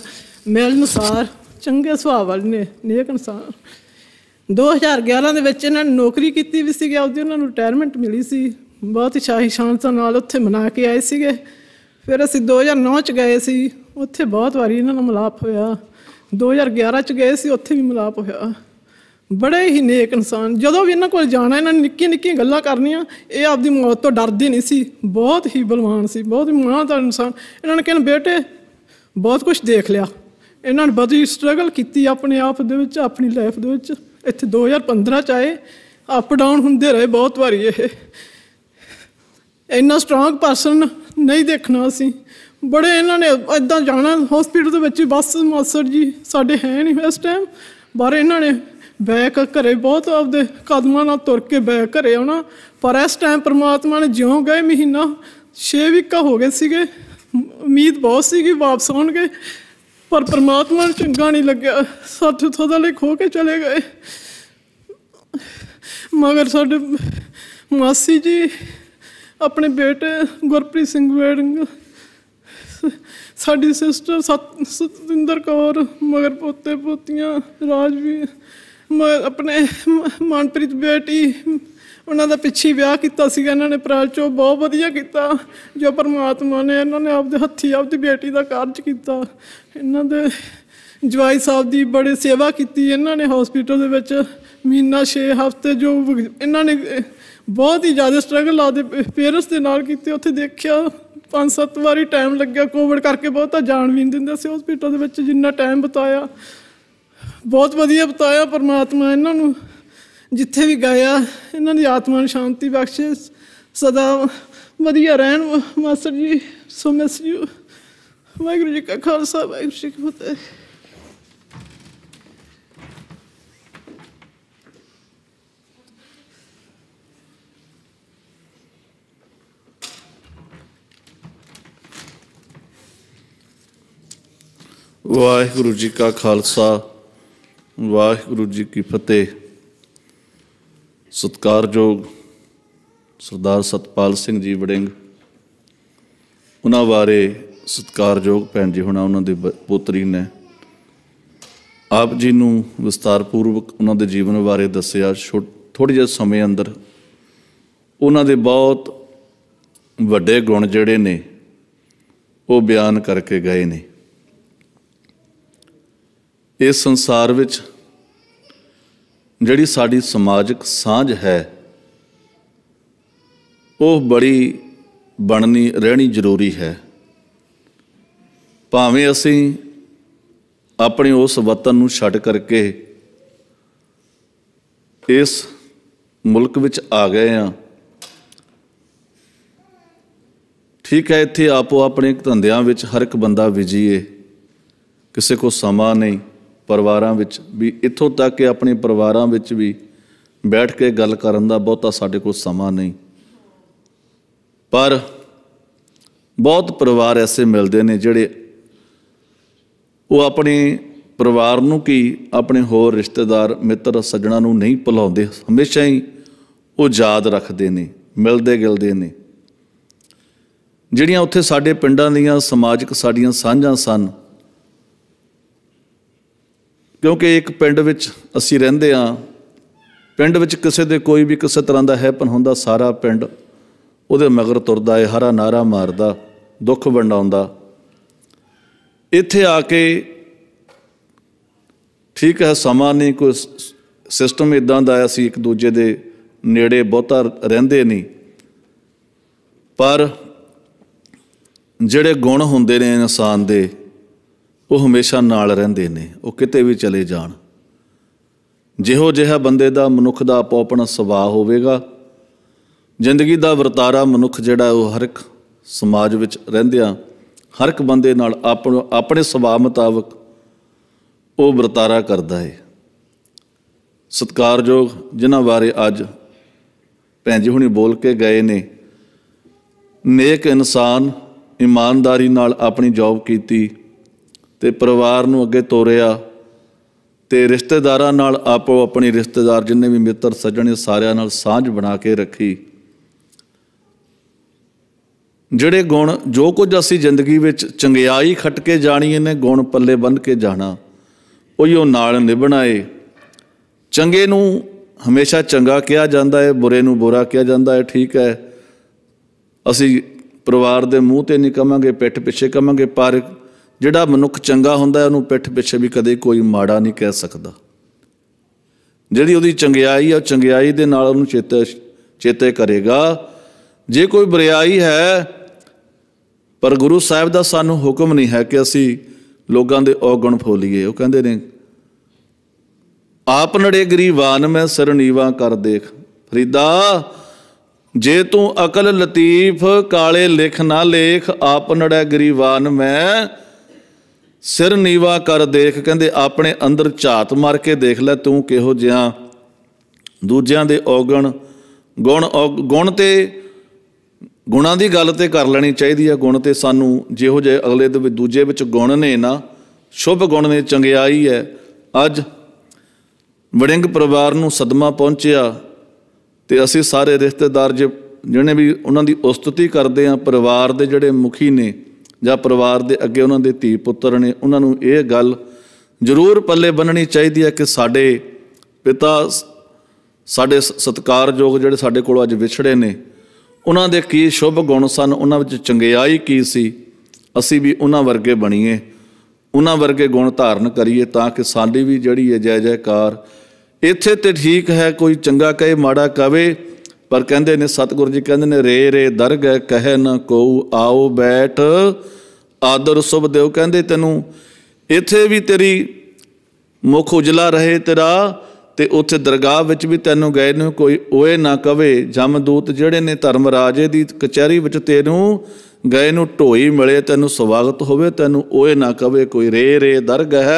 ਮਿਲਨਸਾਰ ਚੰਗੇ ਸੁਭਾਅ ਵਾਲੇ ਨੇ ਨੇਕ ਇਨਸਾਨ 2011 ਦੇ ਵਿੱਚ ਇਹਨਾਂ ਨੇ ਨੌਕਰੀ ਕੀਤੀ ਵੀ ਸੀਗੀ ਉਹਦੀ ਉਹਨਾਂ ਨੂੰ ਰਿਟਾਇਰਮੈਂਟ ਮਿਲੀ ਸੀ ਬਹੁਤ ਹੀ ਸ਼ਾਹੀ ਸ਼ਾਨ ਨਾਲ ਉੱਥੇ ਮਨਾ ਕੇ ਆਏ ਸੀਗੇ ਫਿਰ ਅਸੀਂ 2009 ਚ ਗਏ ਸੀ ਉੱਥੇ ਬਹੁਤ ਵਾਰੀ ਇਹਨਾਂ ਨਾਲ ਮਲਾਪ ਹੋਇਆ 2011 ਚ ਗਏ ਸੀ ਉੱਥੇ ਵੀ ਮਲਾਪ ਹੋਇਆ ਬੜੇ ਹੀ ਨੇਕ ਇਨਸਾਨ ਜਦੋਂ ਵੀ ਇਹਨਾਂ ਕੋਲ ਜਾਣਾ ਇਹਨਾਂ ਨੇ ਨਿੱਕੀ ਨਿੱਕੀ ਗੱਲਾਂ ਕਰਨੀਆਂ ਇਹ ਆਪਦੀ ਮੌਤ ਤੋਂ ਡਰਦੇ ਨਹੀਂ ਸੀ ਬਹੁਤ ਹੀ ਬਲਵਾਨ ਸੀ ਬਹੁਤ ਹੀ ਮਾਣਦਾਰ ਇਨਸਾਨ ਇਹਨਾਂ ਨੇ ਕਹਿੰਨ ਬੇਟੇ ਬਹੁਤ ਕੁਝ ਦੇਖ ਲਿਆ ਇਹਨਾਂ ਨੇ ਬੜੀ ਸਟਰਗਲ ਕੀਤੀ ਆਪਣੇ ਆਪ ਦੇ ਵਿੱਚ ਆਪਣੀ ਲਾਈਫ ਦੇ ਵਿੱਚ ਇੱਥੇ 2015 ਚ ਆਏ ਅਪ ਡਾਊਨ ਹੁੰਦੇ ਰਹੇ ਬਹੁਤ ਵਾਰੀ ਇਹ ਇੰਨਾ ਸਟਰੋਂਗ ਪਰਸਨ ਨਹੀਂ ਦੇਖਣਾ ਅਸੀਂ ਬੜੇ ਇਹਨਾਂ ਨੇ ਇਦਾਂ ਜਾਣਾ ਹਸਪੀਟਲ ਦੇ ਵਿੱਚ ਬਸ ਮਾਸਰ ਜੀ ਸਾਡੇ ਹੈ ਨਹੀਂ ਇਸ ਟਾਈਮ ਬਾਹਰ ਇਹਨਾਂ ਨੇ ਬੈਕ ਘਰੇ ਬਹੁਤ ਆਪਦੇ ਕਦਮਾਂ ਨਾਲ ਤੁਰ ਕੇ ਬੈਕ ਘਰੇ ਆਉਣਾ ਪਰ ਇਸ ਟਾਈਮ ਪ੍ਰਮਾਤਮਾ ਨੇ ਜਿਉਂ ਗਏ ਮਹੀਨਾ 6 ਵੀਕਾ ਹੋ ਗਏ ਸੀਗੇ ਉਮੀਦ ਬਹੁਤ ਸੀ ਕਿ ਵਾਪਸ ਆਉਣਗੇ ਪਰ ਪ੍ਰਮਾਤਮਾ ਨੂੰ ਚੰਗਾ ਨਹੀਂ ਲੱਗਿਆ ਸੱਠ ਥੋੜਾ ਲੈ ਖੋ ਕੇ ਚਲੇ ਗਏ ਮਗਰ ਸਾਡੇ ਮਾਸੀ ਜੀ ਆਪਣੇ ਬੇਟੇ ਗੁਰਪ੍ਰੀਤ ਸਿੰਘ ਵੇੜੰਗ ਸਾਡੀ ਸਿਸਟਰ ਸਤਿੰਦਰ ਕੌਰ ਮਗਰ ਪੋਤੇ ਪੋਤੀਆਂ ਰਾਜਵੀਰ ਆਪਣੇ ਮਨਪ੍ਰੀਤ ਬੇਟੀ ਉਹਨਾਂ ਦਾ ਪਿੱਛੇ ਵਿਆਹ ਕੀਤਾ ਸੀਗਾ ਇਹਨਾਂ ਨੇ ਪ੍ਰਾਲ ਚੋ ਬਹੁਤ ਵਧੀਆ ਕੀਤਾ ਜੋ ਪਰਮਾਤਮਾ ਨੇ ਇਹਨਾਂ ਨੇ ਆਪਦੇ ਹੱਥੀ ਆਪਦੀ ਬੇਟੀ ਦਾ ਕਾਰਜ ਕੀਤਾ ਇਹਨਾਂ ਦੇ ਜਵਾਈ ਸਾਹਿਬ ਦੀ ਬੜੀ ਸੇਵਾ ਕੀਤੀ ਇਹਨਾਂ ਨੇ ਹਸਪੀਟਲ ਦੇ ਵਿੱਚ ਮਹੀਨਾ 6 ਹਫ਼ਤੇ ਜੋ ਇਹਨਾਂ ਨੇ ਬਹੁਤ ਹੀ ਜ਼ਿਆਦਾ ਸਟਰਗਲ ਆਦੇ ਪੇਰੈਂਟਸ ਦੇ ਨਾਲ ਕੀਤੇ ਉੱਥੇ ਦੇਖਿਆ ਪੰਜ ਸੱਤ ਵਾਰੀ ਟਾਈਮ ਲੱਗਿਆ ਕੋਵਿਡ ਕਰਕੇ ਬਹੁਤਾ ਜਾਣ ਵੀ ਨਹੀਂ ਦਿੰਦੇ ਸੀ ਹਸਪੀਟਲ ਦੇ ਵਿੱਚ ਜਿੰਨਾ ਟਾਈਮ ਬਤਾਇਆ ਬਹੁਤ ਵਧੀਆ ਬਤਾਇਆ ਪਰਮਾਤਮਾ ਇਹਨਾਂ ਨੂੰ ਜਿੱਥੇ ਵੀ ਗਿਆ ਇਹਨਾਂ ਦੀ ਆਤਮਾ ਨੂੰ ਸ਼ਾਂਤੀ ਬਖਸ਼ੇ ਸਦਾ ਵਧੀਆ ਰਹਿਣ ਮਾਸਟਰ ਜੀ ਸੋ ਮਿਸ ਯੂ ਵਾਹਿਗੁਰੂ ਜੀ ਕਾ ਖਾਲਸਾ ਵਾਹਿਗੁਰੂ ਜੀ ਕੀ ਫਤਿਹ ਵਾਹਿਗੁਰੂ ਜੀ ਕਾ ਖਾਲਸਾ ਵਾਹਿਗੁਰੂ ਜੀ ਕੀ ਫਤਿਹ ਸਤਕਾਰਯੋਗ ਸਰਦਾਰ ਸਤਪਾਲ ਸਿੰਘ ਜੀ ਵੜਿੰਗ ਉਹਨਾਂ ਬਾਰੇ ਸਤਕਾਰਯੋਗ ਭੈਣ ਜੀ ਹੁਣਾਂ ਉਹਨਾਂ ਦੇ ਪੁੱਤਰੀ ਨੇ ਆਪ ਜੀ ਨੂੰ ਵਿਸਤਾਰਪੂਰਵਕ ਉਹਨਾਂ ਦੇ ਜੀਵਨ ਬਾਰੇ ਦੱਸਿਆ ਥੋੜੀ ਜਿਹਾ ਸਮੇਂ ਅੰਦਰ ਉਹਨਾਂ ਦੇ ਬਹੁਤ ਵੱਡੇ ਗੁਣ ਜਿਹੜੇ ਨੇ ਉਹ ਬਿਆਨ ਕਰਕੇ ਗਏ ਨੇ ਇਸ ਸੰਸਾਰ ਵਿੱਚ ਜਿਹੜੀ ਸਾਡੀ ਸਮਾਜਿਕ ਸਾਂਝ ਹੈ ਉਹ ਬੜੀ ਬਣਨੀ ਰਹਿਣੀ ਜ਼ਰੂਰੀ ਹੈ ਭਾਵੇਂ ਅਸੀਂ ਆਪਣੇ ਉਸ ਵਤਨ ਨੂੰ ਛੱਡ ਕਰਕੇ ਇਸ ਮੁਲਕ ਵਿੱਚ ਆ ਗਏ ਆ ਠੀਕ ਹੈ ਇੱਥੇ ਆਪੋ ਆਪਣੇ ਧੰਦਿਆਂ ਵਿੱਚ ਹਰ ਇੱਕ ਬੰਦਾ ਵਿਜੀਏ ਕਿਸੇ ਕੋ ਸਮਾਂ ਨਹੀਂ ਪਰਿਵਾਰਾਂ ਵਿੱਚ ਵੀ ਇੱਥੋਂ ਤੱਕ ਕਿ ਆਪਣੇ ਪਰਿਵਾਰਾਂ ਵਿੱਚ ਵੀ ਬੈਠ ਕੇ ਗੱਲ ਕਰਨ ਦਾ ਬਹੁਤਾ ਸਾਡੇ ਕੋਲ ਸਮਾਂ ਨਹੀਂ ਪਰ ਬਹੁਤ ਪਰਿਵਾਰ ਐਸੇ ਮਿਲਦੇ ਨੇ ਜਿਹੜੇ ਉਹ ਆਪਣੇ ਪਰਿਵਾਰ ਨੂੰ ਕੀ ਆਪਣੇ ਹੋਰ ਰਿਸ਼ਤੇਦਾਰ ਮਿੱਤਰ ਸੱਜਣਾ ਨੂੰ ਨਹੀਂ ਭੁਲਾਉਂਦੇ ਹਮੇਸ਼ਾ ਹੀ ਉਹ ਯਾਦ ਰੱਖਦੇ ਨੇ ਮਿਲਦੇ ਗਿਲਦੇ ਨੇ ਜਿਹੜੀਆਂ ਉੱਥੇ ਸਾਡੇ ਪਿੰਡਾਂ ਦੀਆਂ ਸਮਾਜਿਕ ਸਾਡੀਆਂ ਸਾਂਝਾਂ ਸਨ ਕਿਉਂਕਿ ਇੱਕ ਪਿੰਡ ਵਿੱਚ ਅਸੀਂ ਰਹਿੰਦੇ ਆ ਪਿੰਡ ਵਿੱਚ ਕਿਸੇ ਦੇ ਕੋਈ ਵੀ ਕਿਸੇ ਤਰ੍ਹਾਂ ਦਾ ਹੈਪਨ ਹੁੰਦਾ ਸਾਰਾ ਪਿੰਡ ਉਹਦੇ ਮਗਰ ਤੁਰਦਾ ਏ ਹਰਾ ਨਾਰਾ ਮਾਰਦਾ ਦੁੱਖ ਵੰਡਾਉਂਦਾ ਇੱਥੇ ਆ ਕੇ ਠੀਕ ਹੈ ਸਮਾਂ ਨਹੀਂ ਕੋਈ ਸਿਸਟਮ ਇਦਾਂ ਦਾ ਆ ਸੀ ਇੱਕ ਦੂਜੇ ਦੇ ਨੇੜੇ ਬਹੁਤਾ ਰਹਿੰਦੇ ਨਹੀਂ ਪਰ ਜਿਹੜੇ ਗੁਣ ਹੁੰਦੇ ਨੇ ਇਨਸਾਨ ਦੇ ਉਹ ਹਮੇਸ਼ਾ ਨਾਲ ਰਹਿੰਦੇ ਨੇ ਉਹ ਕਿਤੇ ਵੀ ਚਲੇ ਜਾਣ ਜਿਹੋ ਜਿਹਾ ਬੰਦੇ ਦਾ ਮਨੁੱਖ ਦਾ ਆਪੋਪਣ ਸੁਭਾਅ ਹੋਵੇਗਾ ਜ਼ਿੰਦਗੀ ਦਾ ਵਰਤਾਰਾ ਮਨੁੱਖ ਜਿਹੜਾ ਉਹ ਹਰ ਇੱਕ ਸਮਾਜ ਵਿੱਚ ਰਹਿੰਦਿਆਂ ਹਰ ਇੱਕ ਬੰਦੇ ਨਾਲ ਆਪਣੇ ਆਪਣੇ ਸੁਭਾਅ ਮੁਤਾਬਕ ਉਹ ਵਰਤਾਰਾ ਕਰਦਾ ਹੈ ਸਤਕਾਰਯੋਗ ਜਿਨ੍ਹਾਂ ਬਾਰੇ ਅੱਜ ਭੈਣ ਜੀ ਹੁਣੀ ਬੋਲ ਕੇ ਗਏ ਨੇ ਨੇਕ ਇਨਸਾਨ ਇਮਾਨਦਾਰੀ ਨਾਲ ਆਪਣੀ ਜੌਬ ਕੀਤੀ ਤੇ ਪਰਿਵਾਰ ਨੂੰ ਅੱਗੇ ਤੋਰਿਆ ਤੇ ਰਿਸ਼ਤੇਦਾਰਾਂ ਨਾਲ ਆਪੋ ਆਪਣੀ ਰਿਸ਼ਤੇਦਾਰ ਜਿੰਨੇ ਵੀ ਮਿੱਤਰ ਸੱਜਣੇ ਸਾਰਿਆਂ ਨਾਲ ਸਾਂਝ ਬਣਾ ਕੇ ਰੱਖੀ ਜਿਹੜੇ ਗੁਣ ਜੋ ਕੁਝ ਅਸੀਂ ਜ਼ਿੰਦਗੀ ਵਿੱਚ ਚੰਗਿਆਈ ਖੱਟ ਕੇ ਜਾਣੀ ਇਹਨੇ ਗੁਣ ਪੱਲੇ ਬੰਨ ਕੇ ਜਾਣਾ ਉਹੀ ਉਹ ਨਾਲ ਨਿਭਣਾ ਏ ਚੰਗੇ ਨੂੰ ਹਮੇਸ਼ਾ ਚੰਗਾ ਕਿਹਾ ਜਾਂਦਾ ਹੈ ਬੁਰੇ ਨੂੰ ਬੁਰਾ ਕਿਹਾ ਜਾਂਦਾ ਹੈ ਠੀਕ ਹੈ ਅਸੀਂ ਪਰਿਵਾਰ ਦੇ ਮੂੰਹ ਤੇ ਨਹੀਂ ਕਵਾਂਗੇ ਪਿੱਠ ਪਿੱਛੇ ਕਵਾਂਗੇ ਪਰ ਜਿਹੜਾ ਮਨੁੱਖ ਚੰਗਾ ਹੁੰਦਾ ਉਹਨੂੰ ਪਿੱਠ ਪਿੱਛੇ ਵੀ ਕਦੇ ਕੋਈ ਮਾੜਾ ਨਹੀਂ ਕਹਿ ਸਕਦਾ ਜਿਹੜੀ ਉਹਦੀ ਚੰਗਿਆਈ ਆ ਚੰਗਿਆਈ ਦੇ ਨਾਲ ਉਹਨੂੰ ਚੇਤੇ ਚੇਤੇ ਕਰੇਗਾ ਜੇ ਕੋਈ ਬਰਿਆਈ ਹੈ ਪਰ ਗੁਰੂ ਸਾਹਿਬ ਦਾ ਸਾਨੂੰ ਹੁਕਮ ਨਹੀਂ ਹੈ ਕਿ ਅਸੀਂ ਲੋਕਾਂ ਦੇ ਔਗਣ ਫੋਲੀਏ ਉਹ ਕਹਿੰਦੇ ਨੇ ਆਪ ਨੜੇ ਗਰੀਬਾਨ ਮੈਂ ਸਰਨੀਵਾ ਕਰ ਦੇਖ ਫਰੀਦਾ ਜੇ ਤੂੰ ਅਕਲ ਲਤੀਫ ਕਾਲੇ ਲਿਖ ਨਾ ਲੇਖ ਆਪ ਨੜੇ ਗਰੀਬਾਨ ਮੈਂ ਸਿਰ ਨੀਵਾ ਕਰ ਦੇਖ ਕਹਿੰਦੇ ਆਪਣੇ ਅੰਦਰ ਝਾਤ ਮਾਰ ਕੇ ਦੇਖ ਲੈ ਤੂੰ ਕਿਹੋ ਜਿਹਾ ਦੂਜਿਆਂ ਦੇ ਔਗਣ ਗੁਣ ਗੁਣ ਤੇ ਗੁਣਾਂ ਦੀ ਗੱਲ ਤੇ ਕਰ ਲੈਣੀ ਚਾਹੀਦੀ ਆ ਗੁਣ ਤੇ ਸਾਨੂੰ ਜਿਹੋ ਜੇ ਅਗਲੇ ਦੇ ਦੂਜੇ ਵਿੱਚ ਗੁਣ ਨੇ ਨਾ ਸ਼ੁਭ ਗੁਣ ਨੇ ਚੰਗਿਆਈ ਹੈ ਅੱਜ ਵੜਿੰਗ ਪਰਿਵਾਰ ਨੂੰ ਸਦਮਾ ਪਹੁੰਚਿਆ ਤੇ ਅਸੀਂ ਸਾਰੇ ਰਿਸ਼ਤੇਦਾਰ ਜਿਹਨੇ ਵੀ ਉਹਨਾਂ ਦੀ ਉਸਤਤੀ ਕਰਦੇ ਆ ਪਰਿਵਾਰ ਦੇ ਜਿਹੜੇ ਮੁਖੀ ਨੇ ਜਾਂ ਪਰਿਵਾਰ ਦੇ ਅੱਗੇ ਉਹਨਾਂ ਦੇ ਧੀ ਪੁੱਤਰ ਨੇ ਉਹਨਾਂ ਨੂੰ ਇਹ ਗੱਲ ਜ਼ਰੂਰ ਪੱਲੇ ਬੰਨਣੀ ਚਾਹੀਦੀ ਹੈ ਕਿ ਸਾਡੇ ਪਿਤਾ ਸਾਡੇ ਸਤਕਾਰਯੋਗ ਜਿਹੜੇ ਸਾਡੇ ਕੋਲ ਅੱਜ ਵਿਛੜੇ ਨੇ ਉਹਨਾਂ ਦੇ ਕੀ ਸ਼ੁਭ ਗੁਣ ਸਨ ਉਹਨਾਂ ਵਿੱਚ ਚੰਗਿਆਈ ਕੀ ਸੀ ਅਸੀਂ ਵੀ ਉਹਨਾਂ ਵਰਗੇ ਬਣੀਏ ਉਹਨਾਂ ਵਰਗੇ ਗੁਣ ਧਾਰਨ ਕਰੀਏ ਤਾਂ ਕਿ ਸਾਡੀ ਵੀ ਜਿਹੜੀ ਹੈ ਜੈ ਜੈਕਾਰ ਇੱਥੇ ਤੇ ਠੀਕ ਹੈ ਕੋਈ ਚੰਗਾ ਕਹੇ ਮਾੜਾ ਕਵੇ ਪਰ ਕਹਿੰਦੇ ਨੇ ਸਤਿਗੁਰੂ ਜੀ ਕਹਿੰਦੇ ਨੇ ਰੇ ਰੇ ਦਰਗਹਿ ਕਹਿ ਨ ਕੋਉ ਆਓ ਬੈਠ ਆਦਰ ਸੁਭਦੇਵ ਕਹਿੰਦੇ ਤੈਨੂੰ ਇੱਥੇ ਵੀ ਤੇਰੀ ਮੁਖ ਉਜਲਾ ਰਹੇ ਤੇਰਾ ਤੇ ਉੱਥੇ ਦਰਗਾਹ ਵਿੱਚ ਵੀ ਤੈਨੂੰ ਗਏ ਨੂੰ ਕੋਈ ਓਏ ਨਾ ਕਵੇ ਜਮਦੂਤ ਜਿਹੜੇ ਨੇ ਧਰਮ ਰਾਜੇ ਦੀ ਕਚਹਿਰੀ ਵਿੱਚ ਤੈਨੂੰ ਗਏ ਨੂੰ ਢੋਈ ਮਿਲੇ ਤੈਨੂੰ ਸਵਾਗਤ ਹੋਵੇ ਤੈਨੂੰ ਓਏ ਨਾ ਕਵੇ ਕੋਈ ਰੇ ਰੇ ਦਰਗਹ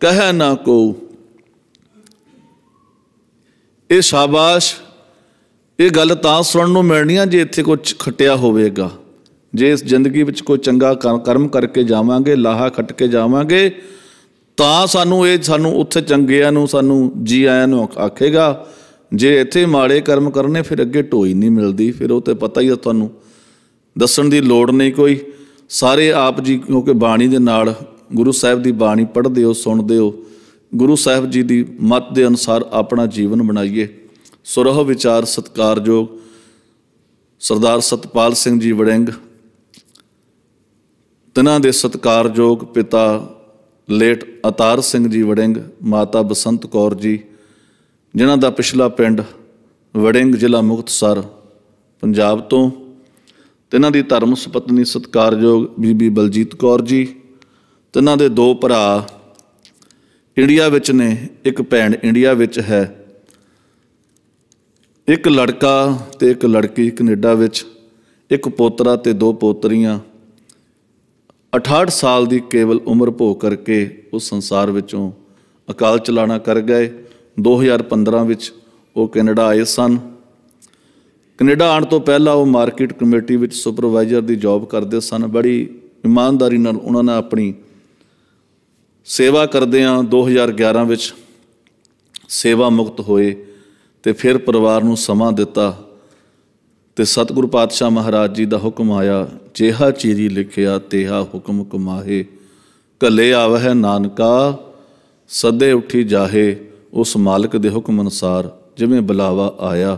ਕਹਿ ਨਾ ਕੋ ਇਹ ਸ਼ਾਬਾਸ਼ ਇਹ ਗੱਲ ਤਾਂ ਸੁਣਨ ਨੂੰ ਮਿਲਣੀ ਆ ਜੇ ਇੱਥੇ ਕੁਝ ਖਟਿਆ ਹੋਵੇਗਾ ਜੇ ਇਸ ਜ਼ਿੰਦਗੀ ਵਿੱਚ ਕੋਈ ਚੰਗਾ ਕਰਮ ਕਰਕੇ ਜਾਵਾਂਗੇ ਲਾਹਾ ਖੱਟ ਕੇ ਜਾਵਾਂਗੇ ਤਾਂ ਸਾਨੂੰ ਇਹ ਸਾਨੂੰ ਉੱਥੇ ਚੰਗਿਆਂ ਨੂੰ ਸਾਨੂੰ ਜੀ ਆਇਆਂ ਨੂੰ ਆਖੇਗਾ ਜੇ ਇੱਥੇ ਮਾੜੇ ਕਰਮ ਕਰਨੇ ਫਿਰ ਅੱਗੇ ਢੋਈ ਨਹੀਂ ਮਿਲਦੀ ਫਿਰ ਉਹ ਤੇ ਪਤਾ ਹੀ ਆ ਤੁਹਾਨੂੰ ਦੱਸਣ ਦੀ ਲੋੜ ਨਹੀਂ ਕੋਈ ਸਾਰੇ ਆਪ ਜੀ ਕਿਉਂਕਿ ਬਾਣੀ ਦੇ ਨਾਲ ਗੁਰੂ ਸਾਹਿਬ ਦੀ ਬਾਣੀ ਪੜ੍ਹਦੇ ਹੋ ਸੁਣਦੇ ਹੋ ਗੁਰੂ ਸਾਹਿਬ ਜੀ ਦੀ ਮਤ ਦੇ ਅਨੁਸਾਰ ਆਪਣਾ ਜੀਵਨ ਬਣਾਈਏ ਸੁਰਹ ਵਿਚਾਰ ਸਤਕਾਰਯੋਗ ਸਰਦਾਰ ਸਤਪਾਲ ਸਿੰਘ ਜੀ ਵੜਿੰਗ ਤਿਨਾਂ ਦੇ ਸਤਕਾਰਯੋਗ ਪਿਤਾ ਲੇਟ ਅਤਾਰ ਸਿੰਘ ਜੀ ਵੜਿੰਗ ਮਾਤਾ ਬਸੰਤ ਕੌਰ ਜੀ ਜਿਨ੍ਹਾਂ ਦਾ ਪਿਛਲਾ ਪਿੰਡ ਵੜਿੰਗ ਜ਼ਿਲ੍ਹਾ ਮੁਕਤਸਰ ਪੰਜਾਬ ਤੋਂ ਤਿਨਾਂ ਦੀ ਧਰਮ ਸੁਪਤਨੀ ਸਤਕਾਰਯੋਗ ਬੀਬੀ ਬਲਜੀਤ ਕੌਰ ਜੀ ਤਿਨਾਂ ਦੇ ਦੋ ਭਰਾ ਇੰਡੀਆ ਵਿੱਚ ਨੇ ਇੱਕ ਭੈਣ ਇੰਡੀਆ ਵਿੱਚ ਹੈ ਇੱਕ ਲੜਕਾ ਤੇ ਇੱਕ ਲੜਕੀ ਕੈਨੇਡਾ ਵਿੱਚ ਇੱਕ ਪੋਤਰਾ ਤੇ ਦੋ ਪੋਤਰੀਆਂ 68 ਸਾਲ ਦੀ ਕੇਵਲ ਉਮਰ ਭੋਗ ਕਰਕੇ ਉਹ ਸੰਸਾਰ ਵਿੱਚੋਂ ਅਕਾਲ ਚਲਾਣਾ ਕਰ ਗਏ 2015 ਵਿੱਚ ਉਹ ਕੈਨੇਡਾ ਆਏ ਸਨ ਕੈਨੇਡਾ ਆਉਣ ਤੋਂ ਪਹਿਲਾਂ ਉਹ ਮਾਰਕੀਟ ਕਮੇਟੀ ਵਿੱਚ ਸੁਪਰਵਾਈਜ਼ਰ ਦੀ ਜੌਬ ਕਰਦੇ ਸਨ ਬੜੀ ਇਮਾਨਦਾਰੀ ਨਾਲ ਉਹਨਾਂ ਨੇ ਆਪਣੀ ਸੇਵਾ ਕਰਦੇ ਆ 2011 ਵਿੱਚ ਸੇਵਾ ਮੁਕਤ ਹੋਏ ਤੇ ਫਿਰ ਪਰਿਵਾਰ ਨੂੰ ਸਮਾਂ ਦਿੱਤਾ ਤੇ ਸਤਿਗੁਰ ਪਾਤਸ਼ਾਹ ਮਹਾਰਾਜ ਜੀ ਦਾ ਹੁਕਮ ਆਇਆ ਜੇਹਾ ਚੀਰੀ ਲਿਖਿਆ ਤੇਹਾ ਹੁਕਮ ਕਮਾਹੇ ਕੱਲੇ ਆਵਹਿ ਨਾਨਕਾ ਸਦੇ ਉੱਠੀ ਜਾਹੇ ਉਸ ਮਾਲਕ ਦੇ ਹੁਕਮ ਅਨਸਾਰ ਜਿਵੇਂ ਬੁਲਾਵਾ ਆਇਆ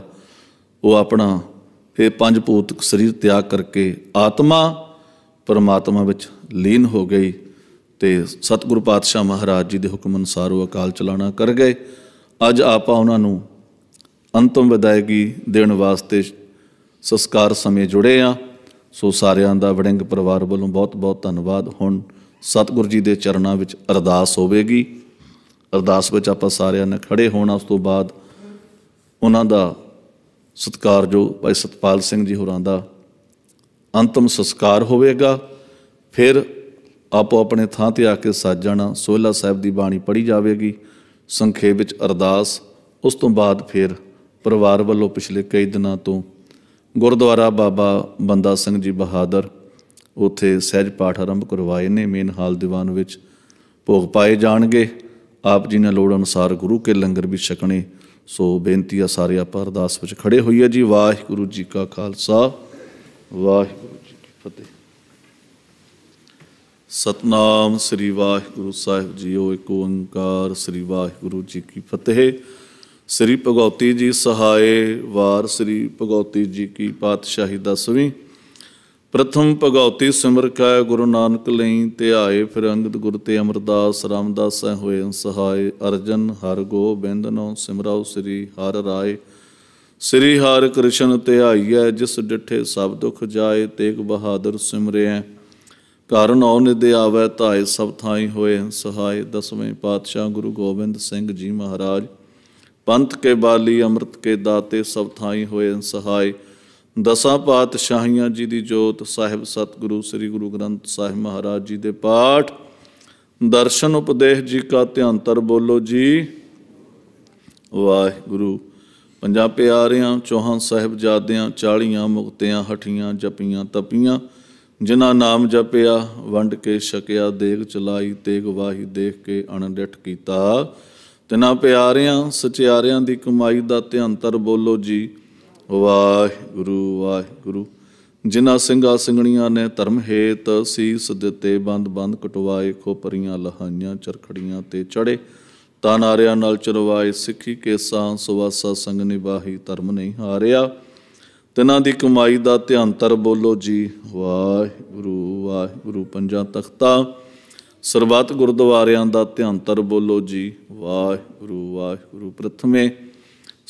ਉਹ ਆਪਣਾ ਇਹ ਪੰਜ ਭੂਤਕ ਸਰੀਰ ਤਿਆਗ ਕਰਕੇ ਆਤਮਾ ਪਰਮਾਤਮਾ ਵਿੱਚ ਲੀਨ ਹੋ ਗਈ ਤੇ ਸਤਿਗੁਰ ਪਾਤਸ਼ਾਹ ਮਹਾਰਾਜ ਜੀ ਦੇ ਹੁਕਮ ਅਨਸਾਰ ਉਹ ਅਕਾਲ ਚਲਾਣਾ ਕਰ ਗਏ ਅੱਜ ਆਪਾਂ ਉਹਨਾਂ ਨੂੰ ਅੰਤਮ ਵਿਦਾਇਗੀ ਦੇਣ ਵਾਸਤੇ ਸੰਸਕਾਰ ਸਮੇਂ ਜੁੜੇ ਆ ਸੋ ਸਾਰਿਆਂ ਦਾ ਵੜਿੰਗ ਪਰਿਵਾਰ ਵੱਲੋਂ ਬਹੁਤ-ਬਹੁਤ ਧੰਨਵਾਦ ਹੁਣ ਸਤਿਗੁਰੂ ਜੀ ਦੇ ਚਰਨਾਂ ਵਿੱਚ ਅਰਦਾਸ ਹੋਵੇਗੀ ਅਰਦਾਸ ਵਿੱਚ ਆਪਾਂ ਸਾਰਿਆਂ ਨੇ ਖੜੇ ਹੋਣਾ ਉਸ ਤੋਂ ਬਾਅਦ ਉਹਨਾਂ ਦਾ ਸਤਕਾਰ ਜੋ ਭਾਈ ਸਤਪਾਲ ਸਿੰਘ ਜੀ ਹੋਰਾਂ ਦਾ ਅੰਤਮ ਸੰਸਕਾਰ ਹੋਵੇਗਾ ਫਿਰ ਆਪੋ ਆਪਣੇ ਥਾਂ ਤੇ ਆ ਕੇ ਸਾਜਣਾ ਸੋਹਲਾ ਸਾਹਿਬ ਦੀ ਬਾਣੀ ਪੜ੍ਹੀ ਜਾਵੇਗੀ ਸੰਖੇਪ ਵਿੱਚ ਅਰਦਾਸ ਉਸ ਤੋਂ ਬਾਅਦ ਫਿਰ ਪਰਿਵਾਰ ਵੱਲੋਂ ਪਿਛਲੇ ਕਈ ਦਿਨਾਂ ਤੋਂ ਗੁਰਦੁਆਰਾ ਬਾਬਾ ਬੰਦਾ ਸਿੰਘ ਜੀ ਬਹਾਦਰ ਉਥੇ ਸਹਿਜ ਪਾਠ ਆਰੰਭ ਕਰਵਾਏ ਨੇ ਮੇਨ ਹਾਲ ਦੀਵਾਨ ਵਿੱਚ ਭੋਗ ਪਾਏ ਜਾਣਗੇ ਆਪ ਜੀ ਨੇ ਲੋੜ ਅਨੁਸਾਰ ਗੁਰੂ ਕੇ ਲੰਗਰ ਵੀ ਛਕਣੇ ਸੋ ਬੇਨਤੀ ਆ ਸਾਰੇ ਆਪ ਅਰਦਾਸ ਵਿੱਚ ਖੜੇ ਹੋਈਏ ਜੀ ਵਾਹਿਗੁਰੂ ਜੀ ਕਾ ਖਾਲਸਾ ਵਾਹਿਗੁਰੂ ਜੀ ਕੀ ਫਤਿਹ ਸਤਨਾਮ ਸ੍ਰੀ ਵਾਹਿਗੁਰੂ ਸਾਹਿਬ ਓ ਇੱਕ ਓੰਕਾਰ ਸ੍ਰੀ ਵਾਹਿਗੁਰੂ ਜੀ ਕੀ ਫਤਿਹ ਸ੍ਰੀ ਭਗਉਤੀ ਜੀ ਸਹਾਏ ਵਾਰ ਸ੍ਰੀ ਭਗਉਤੀ ਜੀ ਕੀ ਪਾਤਸ਼ਾਹੀ ਦਸਵੀਂ ਪ੍ਰਥਮ ਭਗਉਤੀ ਸਿਮਰ ਕਾ ਗੁਰੂ ਨਾਨਕ ਲਈ ਧਿਆਏ ਫਿਰ ਫਿਰੰਗਤ ਗੁਰ ਤੇ ਅਮਰਦਾਸ ਰਾਮਦਾਸ ਹੋਏ ਸਹਾਏ ਅਰਜਨ ਹਰ ਗੋਬਿੰਦ ਨੋ ਸਿਮਰਾਉ ਸ੍ਰੀ ਹਰ ਰਾਏ ਸ੍ਰੀ ਹਰਿ ਕ੍ਰਿਸ਼ਨ ਧਿਆਈਐ ਜਿਸ ਡਿਠੇ ਸਭ ਦੁਖ ਜਾਏ ਤੇਗ ਬਹਾਦਰ ਸਿਮਰਿਐ ਕਰਨ ਔ ਨਿਦੇ ਆਵੈ ਧਾਇ ਸਭ ਥਾਈ ਹੋਏ ਸਹਾਏ ਦਸਵੇਂ ਪਾਤਸ਼ਾਹ ਗੁਰੂ ਗੋਬਿੰਦ ਸਿੰਘ ਜੀ ਮਹਾਰਾਜ ਪੰਥ ਕੇ ਬਾਲੀ ਅੰਮ੍ਰਿਤ ਕੇ ਦਾਤੇ ਸਭ ਥਾਈ ਹੋਏ ਅਨਸਹਾਈ ਦਸਾਂ ਪਾਤਸ਼ਾਹੀਆਂ ਜੀ ਦੀ ਜੋਤ ਸਾਹਿਬ ਸਤਿਗੁਰੂ ਸ੍ਰੀ ਗੁਰੂ ਗ੍ਰੰਥ ਸਾਹਿਬ ਮਹਾਰਾਜ ਜੀ ਦੇ ਪਾਠ ਦਰਸ਼ਨ ਉਪਦੇਸ਼ ਜੀ ਕਾ ਤਰ ਬੋਲੋ ਜੀ ਵਾਹਿਗੁਰੂ ਪੰਜਾਂ ਪਿਆਰਿਆਂ ਚੌਹਾਂ ਜਾਦਿਆਂ ਚਾਲੀਆਂ ਮੁਕਤਿਆਂ ਹਠੀਆਂ ਜਪੀਆਂ ਤਪੀਆਂ ਜਿਨ੍ਹਾਂ ਨਾਮ ਜਪਿਆ ਵੰਡ ਕੇ ਛਕਿਆ ਦੇਗ ਚਲਾਈ ਤੇਗ ਵਾਹੀ ਦੇਖ ਕੇ ਅਣਡਟ ਕੀਤਾ ਤਿਨਾ ਪਿਆਰਿਆਂ ਸਚਿਆਰਿਆਂ ਦੀ ਕਮਾਈ ਦਾ ਧਿਆੰਤਰ ਬੋਲੋ ਜੀ ਵਾਹਿਗੁਰੂ ਵਾਹਿਗੁਰੂ ਜਿਨ੍ਹਾਂ ਸਿੰਘਾਂ ਸਿੰਘਣੀਆਂ ਨੇ ਧਰਮ ਹੇਤ ਸੀਸ ਦਿੱਤੇ ਬੰਦ ਬੰਦ ਕਟਵਾਏ ਖੋਪਰੀਆਂ ਲਹਾਈਆਂ ਚਰਖੜੀਆਂ ਤੇ ਚੜੇ ਤਾਂ ਨਾਰਿਆਂ ਨਾਲ ਚਰਵਾਏ ਸਿੱਖੀ ਕੇਸਾਂ ਸੁਵਾਸਾ ਸੰਗ ਨਿਵਾਹੀ ਧਰਮ ਨਹੀਂ ਹਾਰਿਆ ਤਿਨਾਂ ਦੀ ਕਮਾਈ ਦਾ ਧਿਆੰਤਰ ਬੋਲੋ ਜੀ ਵਾਹਿਗੁਰੂ ਵਾਹਿਗੁਰੂ ਪੰਜਾਂ ਤਖਤਾ ਸਰਬੱਤ ਗੁਰਦੁਆਰਿਆਂ ਦਾ ਤਰ ਬੋਲੋ ਜੀ ਵਾਹਿਗੁਰੂ ਵਾਹਿਗੁਰੂ ਪ੍ਰਥਮੇ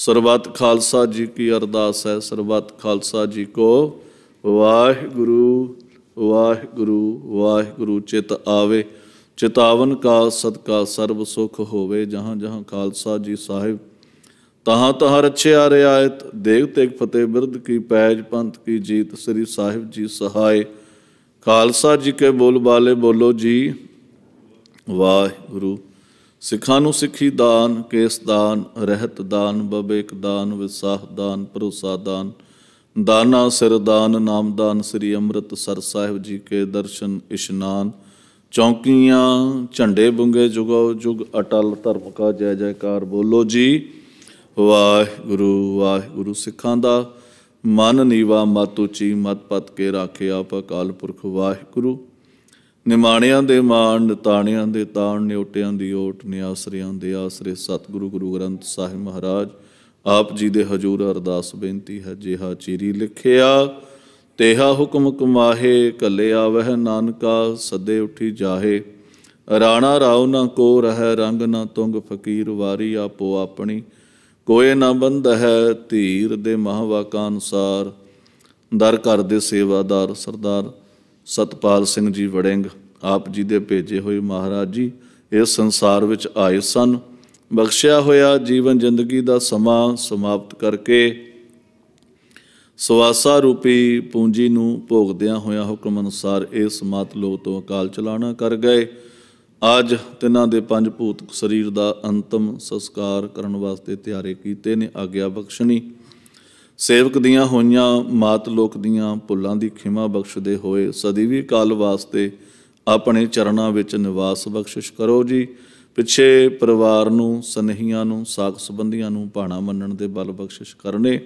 ਸਰਬੱਤ ਖਾਲਸਾ ਜੀ ਕੀ ਅਰਦਾਸ ਹੈ ਸਰਬੱਤ ਖਾਲਸਾ ਜੀ ਕੋ ਵਾਹਿਗੁਰੂ ਵਾਹਿਗੁਰੂ ਵਾਹਿਗੁਰੂ ਚਿਤ ਆਵੇ ਚਿਤਾਵਨ ਕਾ ਸਦਕਾ ਸਰਬ ਸੁਖ ਹੋਵੇ ਜਹਾਂ ਜਹਾਂ ਖਾਲਸਾ ਜੀ ਸਾਹਿਬ ਤਹਾਂ ਤਹਾਂ ਰਛਿਆ ਰਿਆਇਤ ਦੇਗ ਤੇਗ ਫਤਿਹ ਬਿਰਧ ਕੀ ਪੈਜ ਪੰਥ ਕੀ ਜੀਤ ਸ੍ਰੀ ਸਾਹਿਬ ਜੀ ਸਹਾਈ ਖਾਲਸਾ ਜੀ ਕੇ ਬੋਲ ਬਾਲੇ ਬੋਲੋ ਜੀ ਵਾਹਿਗੁਰੂ ਸਿੱਖਾਂ ਨੂੰ ਸਿੱਖੀ ਦਾਨ ਕੇਸ ਦਾਨ ਰਹਿਤ ਦਾਨ ਬਬੇਕ ਦਾਨ ਵਿਸਾਹ ਦਾਨ ਪ੍ਰੋਸਾ ਦਾਨ ਦਾਨਾ ਸਿਰ ਦਾਨ ਨਾਮ ਦਾਨ ਸ੍ਰੀ ਅੰਮ੍ਰਿਤ ਸਰ ਸਾਹਿਬ ਜੀ ਕੇ ਦਰਸ਼ਨ ਇਸ਼ਨਾਨ ਚੌਂਕੀਆਂ ਝੰਡੇ ਬੁੰਗੇ ਜੁਗੋ ਜੁਗ ਅਟਲ ਧਰਮ ਕਾ ਜੈ ਜੈਕਾਰ ਬੋਲੋ ਜੀ ਵਾਹਿਗੁਰੂ ਵਾਹਿਗੁਰੂ ਸਿੱਖਾਂ ਦਾ ਮਨ ਨੀਵਾ ਮਤ ਉਚੀ ਮਤ ਪਤ ਕੇ ਰਾਖੇ ਆਪ ਅਕਾਲ ਪੁਰਖ ਵਾਹਿਗੁਰੂ ਨਿਮਾਣਿਆਂ ਦੇ ਮਾਣ ਨਤਾਣਿਆਂ ਦੇ ਤਾਣ ਨਿਉਟਿਆਂ ਦੀ ਓਟ ਨਿਆਸਰਿਆਂ ਦੇ ਆਸਰੇ ਸਤਿਗੁਰੂ ਗੁਰੂ ਗ੍ਰੰਥ ਸਾਹਿਬ ਮਹਾਰਾਜ ਆਪ ਜੀ ਦੇ ਹਜੂਰ ਅਰਦਾਸ ਬੇਨਤੀ ਹੈ ਜਿਹਾ ਚੀਰੀ ਲਿਖਿਆ ਤੇਹਾ ਹੁਕਮ ਕਮਾਹੇ ਕੱਲੇ ਆਵਹਿ ਨਾਨਕਾ ਸਦੇ ਉਠੀ ਜਾਹੇ ਰਾਣਾ ਰਾਉ ਨਾ ਕੋ ਰਹਿ ਰੰਗ ਨਾ ਤੁੰਗ ਫਕੀਰ ਵਾਰੀ ਆਪੋ ਆਪਣੀ ਕੋਏ ਨਾ ਬੰਧ ਹੈ ਧੀਰ ਦੇ ਮਹਾਵਾਕਾ ਅਨੁਸਾਰ ਦਰ ਕਰਦੇ ਸੇਵਾਦਾਰ ਸਰਦਾਰ ਸਤਪਾਲ ਸਿੰਘ ਜੀ ਵੜਿੰਗ ਆਪ ਜੀ ਦੇ ਭੇਜੇ ਹੋਏ ਮਹਾਰਾਜ ਜੀ ਇਸ ਸੰਸਾਰ ਵਿੱਚ ਆਏ ਸਨ ਬਖਸ਼ਿਆ ਹੋਇਆ ਜੀਵਨ ਜ਼ਿੰਦਗੀ ਦਾ ਸਮਾਂ ਸਮਾਪਤ ਕਰਕੇ ਸਵਾਸਾ ਰੂਪੀ ਪੂੰਜੀ ਨੂੰ ਭੋਗਦਿਆਂ ਹੋਇਆ ਹੁਕਮ ਅਨੁਸਾਰ ਇਹ ਸਮਾਤ ਲੋਕ ਤੋਂ ਅਕਾਲ ਚਲਾਣਾ ਕਰ ਗਏ ਅੱਜ ਤਿਨਾਂ ਦੇ ਪੰਜ ਭੂਤ ਸਰੀਰ ਦਾ ਅੰਤਮ ਸੰਸਕਾਰ ਕਰਨ ਵਾਸਤੇ ਤਿਆਰੇ ਕੀਤੇ ਨੇ ਆਗਿਆ ਬਖਸ਼ਣੀ ਸੇਵਕ ਦੀਆਂ ਹੋਈਆਂ ਮਾਤ ਲੋਕ ਦੀਆਂ ਪੁੱਲਾਂ ਦੀ ਖਿਮਾ ਬਖਸ਼ਦੇ ਹੋਏ ਸਦੀ ਵੀ ਕਾਲ ਵਾਸਤੇ ਆਪਣੇ ਚਰਨਾਂ ਵਿੱਚ ਨਿਵਾਸ ਬਖਸ਼ਿਸ਼ ਕਰੋ ਜੀ ਪਿੱਛੇ ਪਰਿਵਾਰ ਨੂੰ ਸਨੇਹੀਆਂ ਨੂੰ ਸਾਖ ਸੰਬੰਧੀਆਂ ਨੂੰ ਭਾਣਾ ਮੰਨਣ ਦੇ ਬਲ ਬਖਸ਼ਿਸ਼ ਕਰਨੇ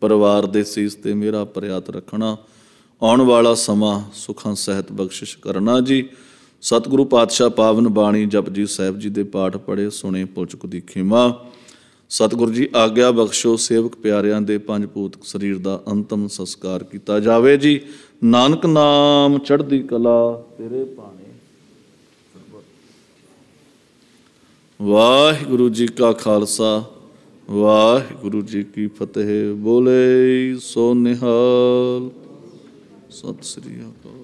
ਪਰਿਵਾਰ ਦੇ ਸੀਸ ਤੇ ਮੇਰਾ ਪ੍ਰਿਆਤ ਰੱਖਣਾ ਆਉਣ ਵਾਲਾ ਸਮਾਂ ਸੁਖਾਂ ਸਹਿਤ ਬਖਸ਼ਿਸ਼ ਕਰਨਾ ਜੀ ਸਤਿਗੁਰੂ ਪਾਤਸ਼ਾਹ ਪਾਵਨ ਬਾਣੀ ਜਪਜੀ ਸਾਹਿਬ ਜੀ ਦੇ ਪਾਠ ਪੜੇ ਸੁਣੇ ਪੁੱਛ ਦੀ ਖਿਮਾ ਸਤਿਗੁਰੂ ਜੀ ਆਗਿਆ ਬਖਸ਼ੋ ਸੇਵਕ ਪਿਆਰਿਆਂ ਦੇ ਪੰਜ ਪੂਤ ਸਰੀਰ ਦਾ ਅੰਤਮ ਸੰਸਕਾਰ ਕੀਤਾ ਜਾਵੇ ਜੀ ਨਾਨਕ ਨਾਮ ਚੜ੍ਹਦੀ ਕਲਾ ਤੇਰੇ ਪਾਣੇ ਵਾਹਿਗੁਰੂ ਜੀ ਕਾ ਖਾਲਸਾ ਵਾਹਿਗੁਰੂ ਜੀ ਕੀ ਫਤਿਹ ਬੋਲੇ ਸੋ ਨਿਹਾਲ ਸਤਿ ਸ੍ਰੀ ਅਕਾਲ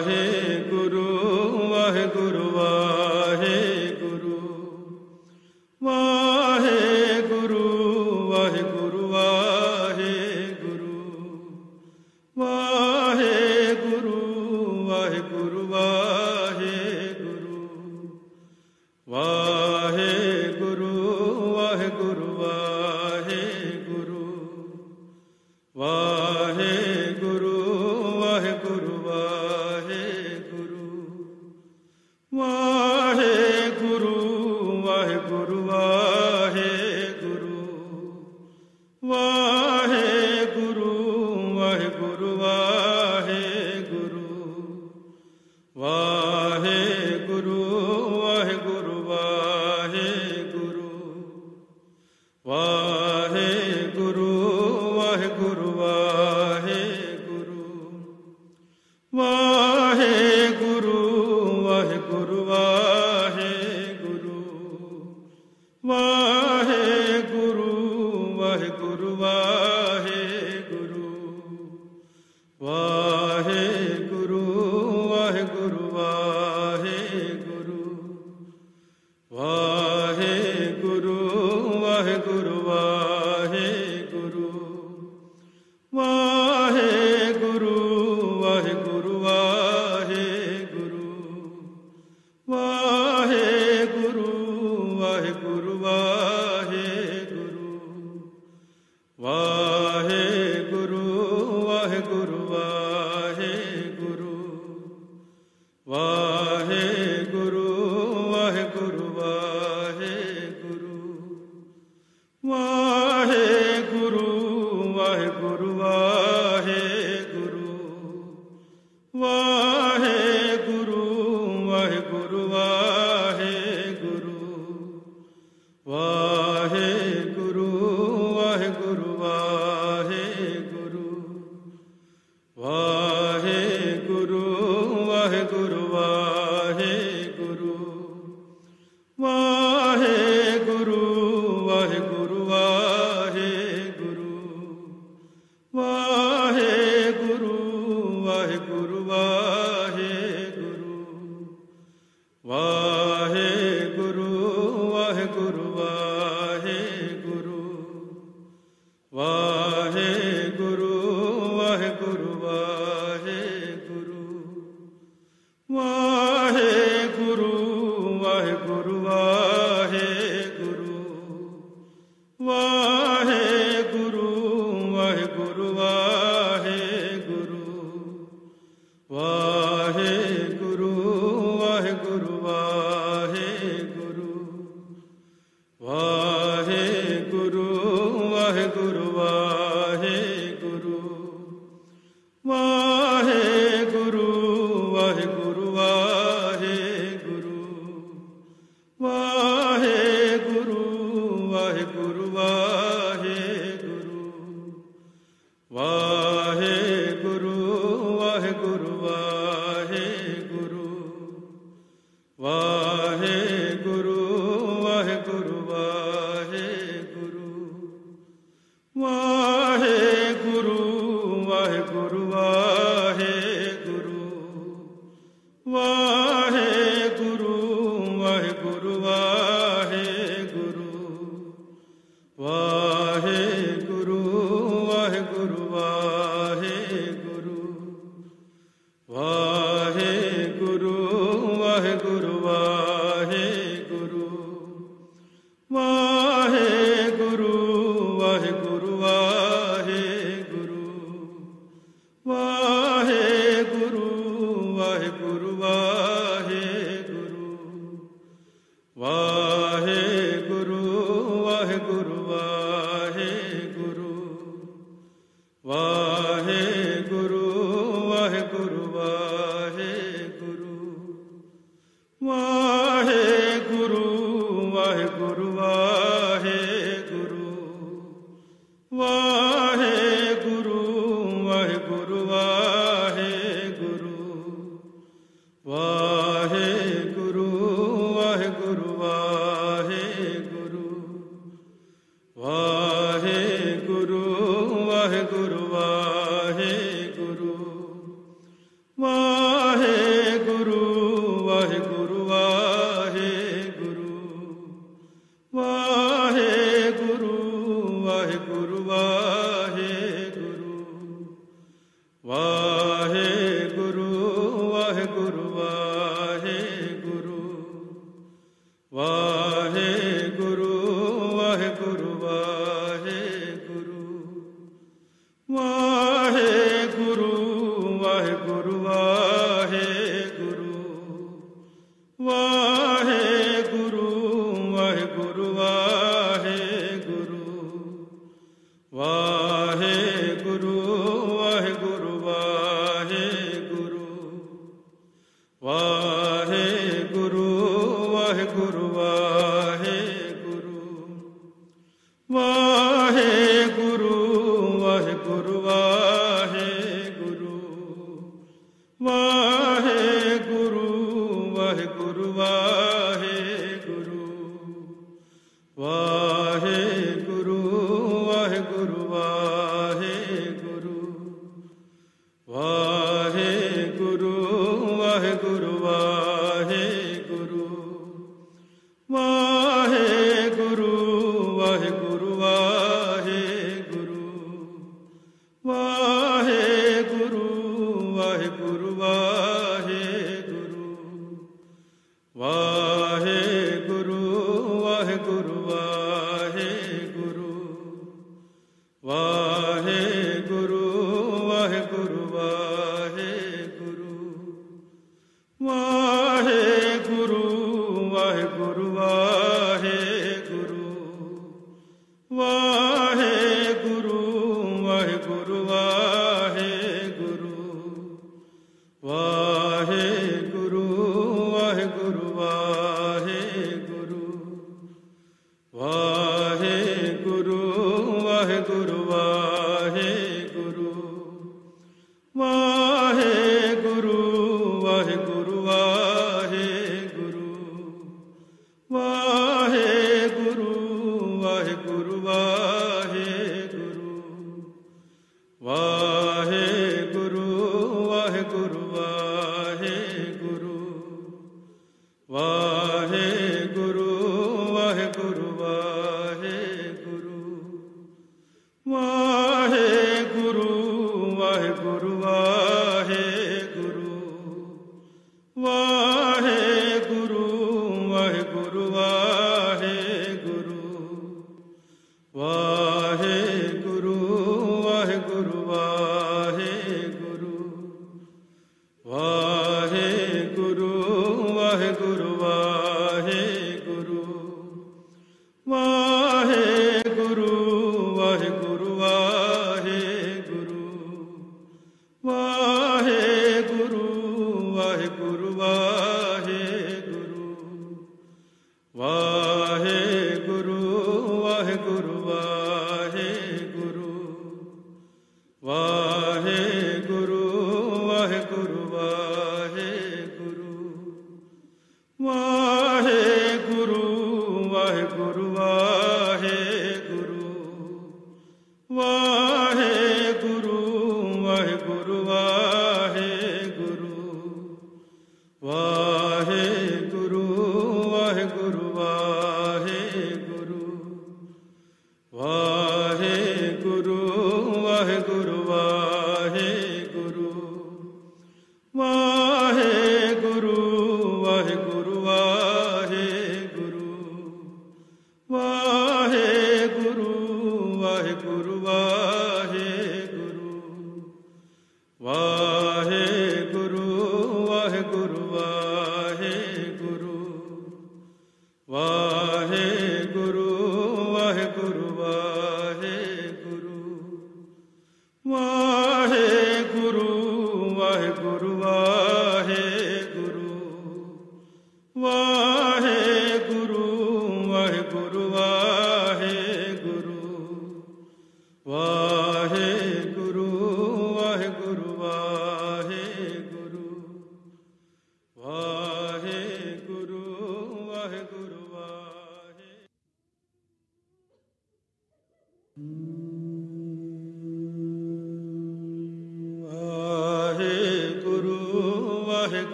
वाहे गुरु वाहे गुरु वाहे गुरु वाहे है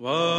Whoa.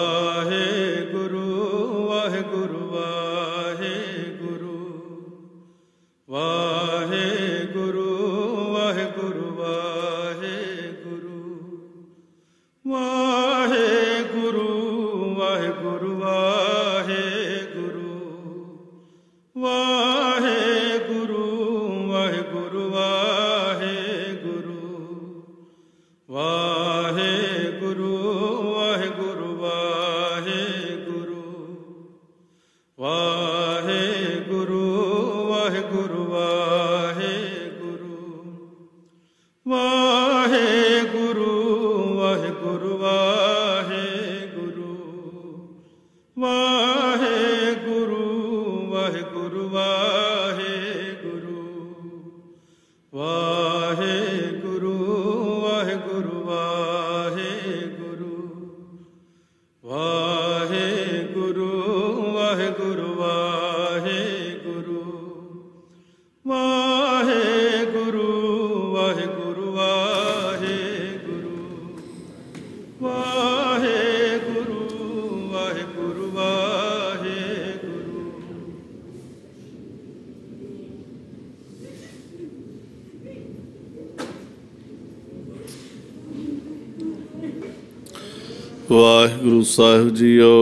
ਜੀਓ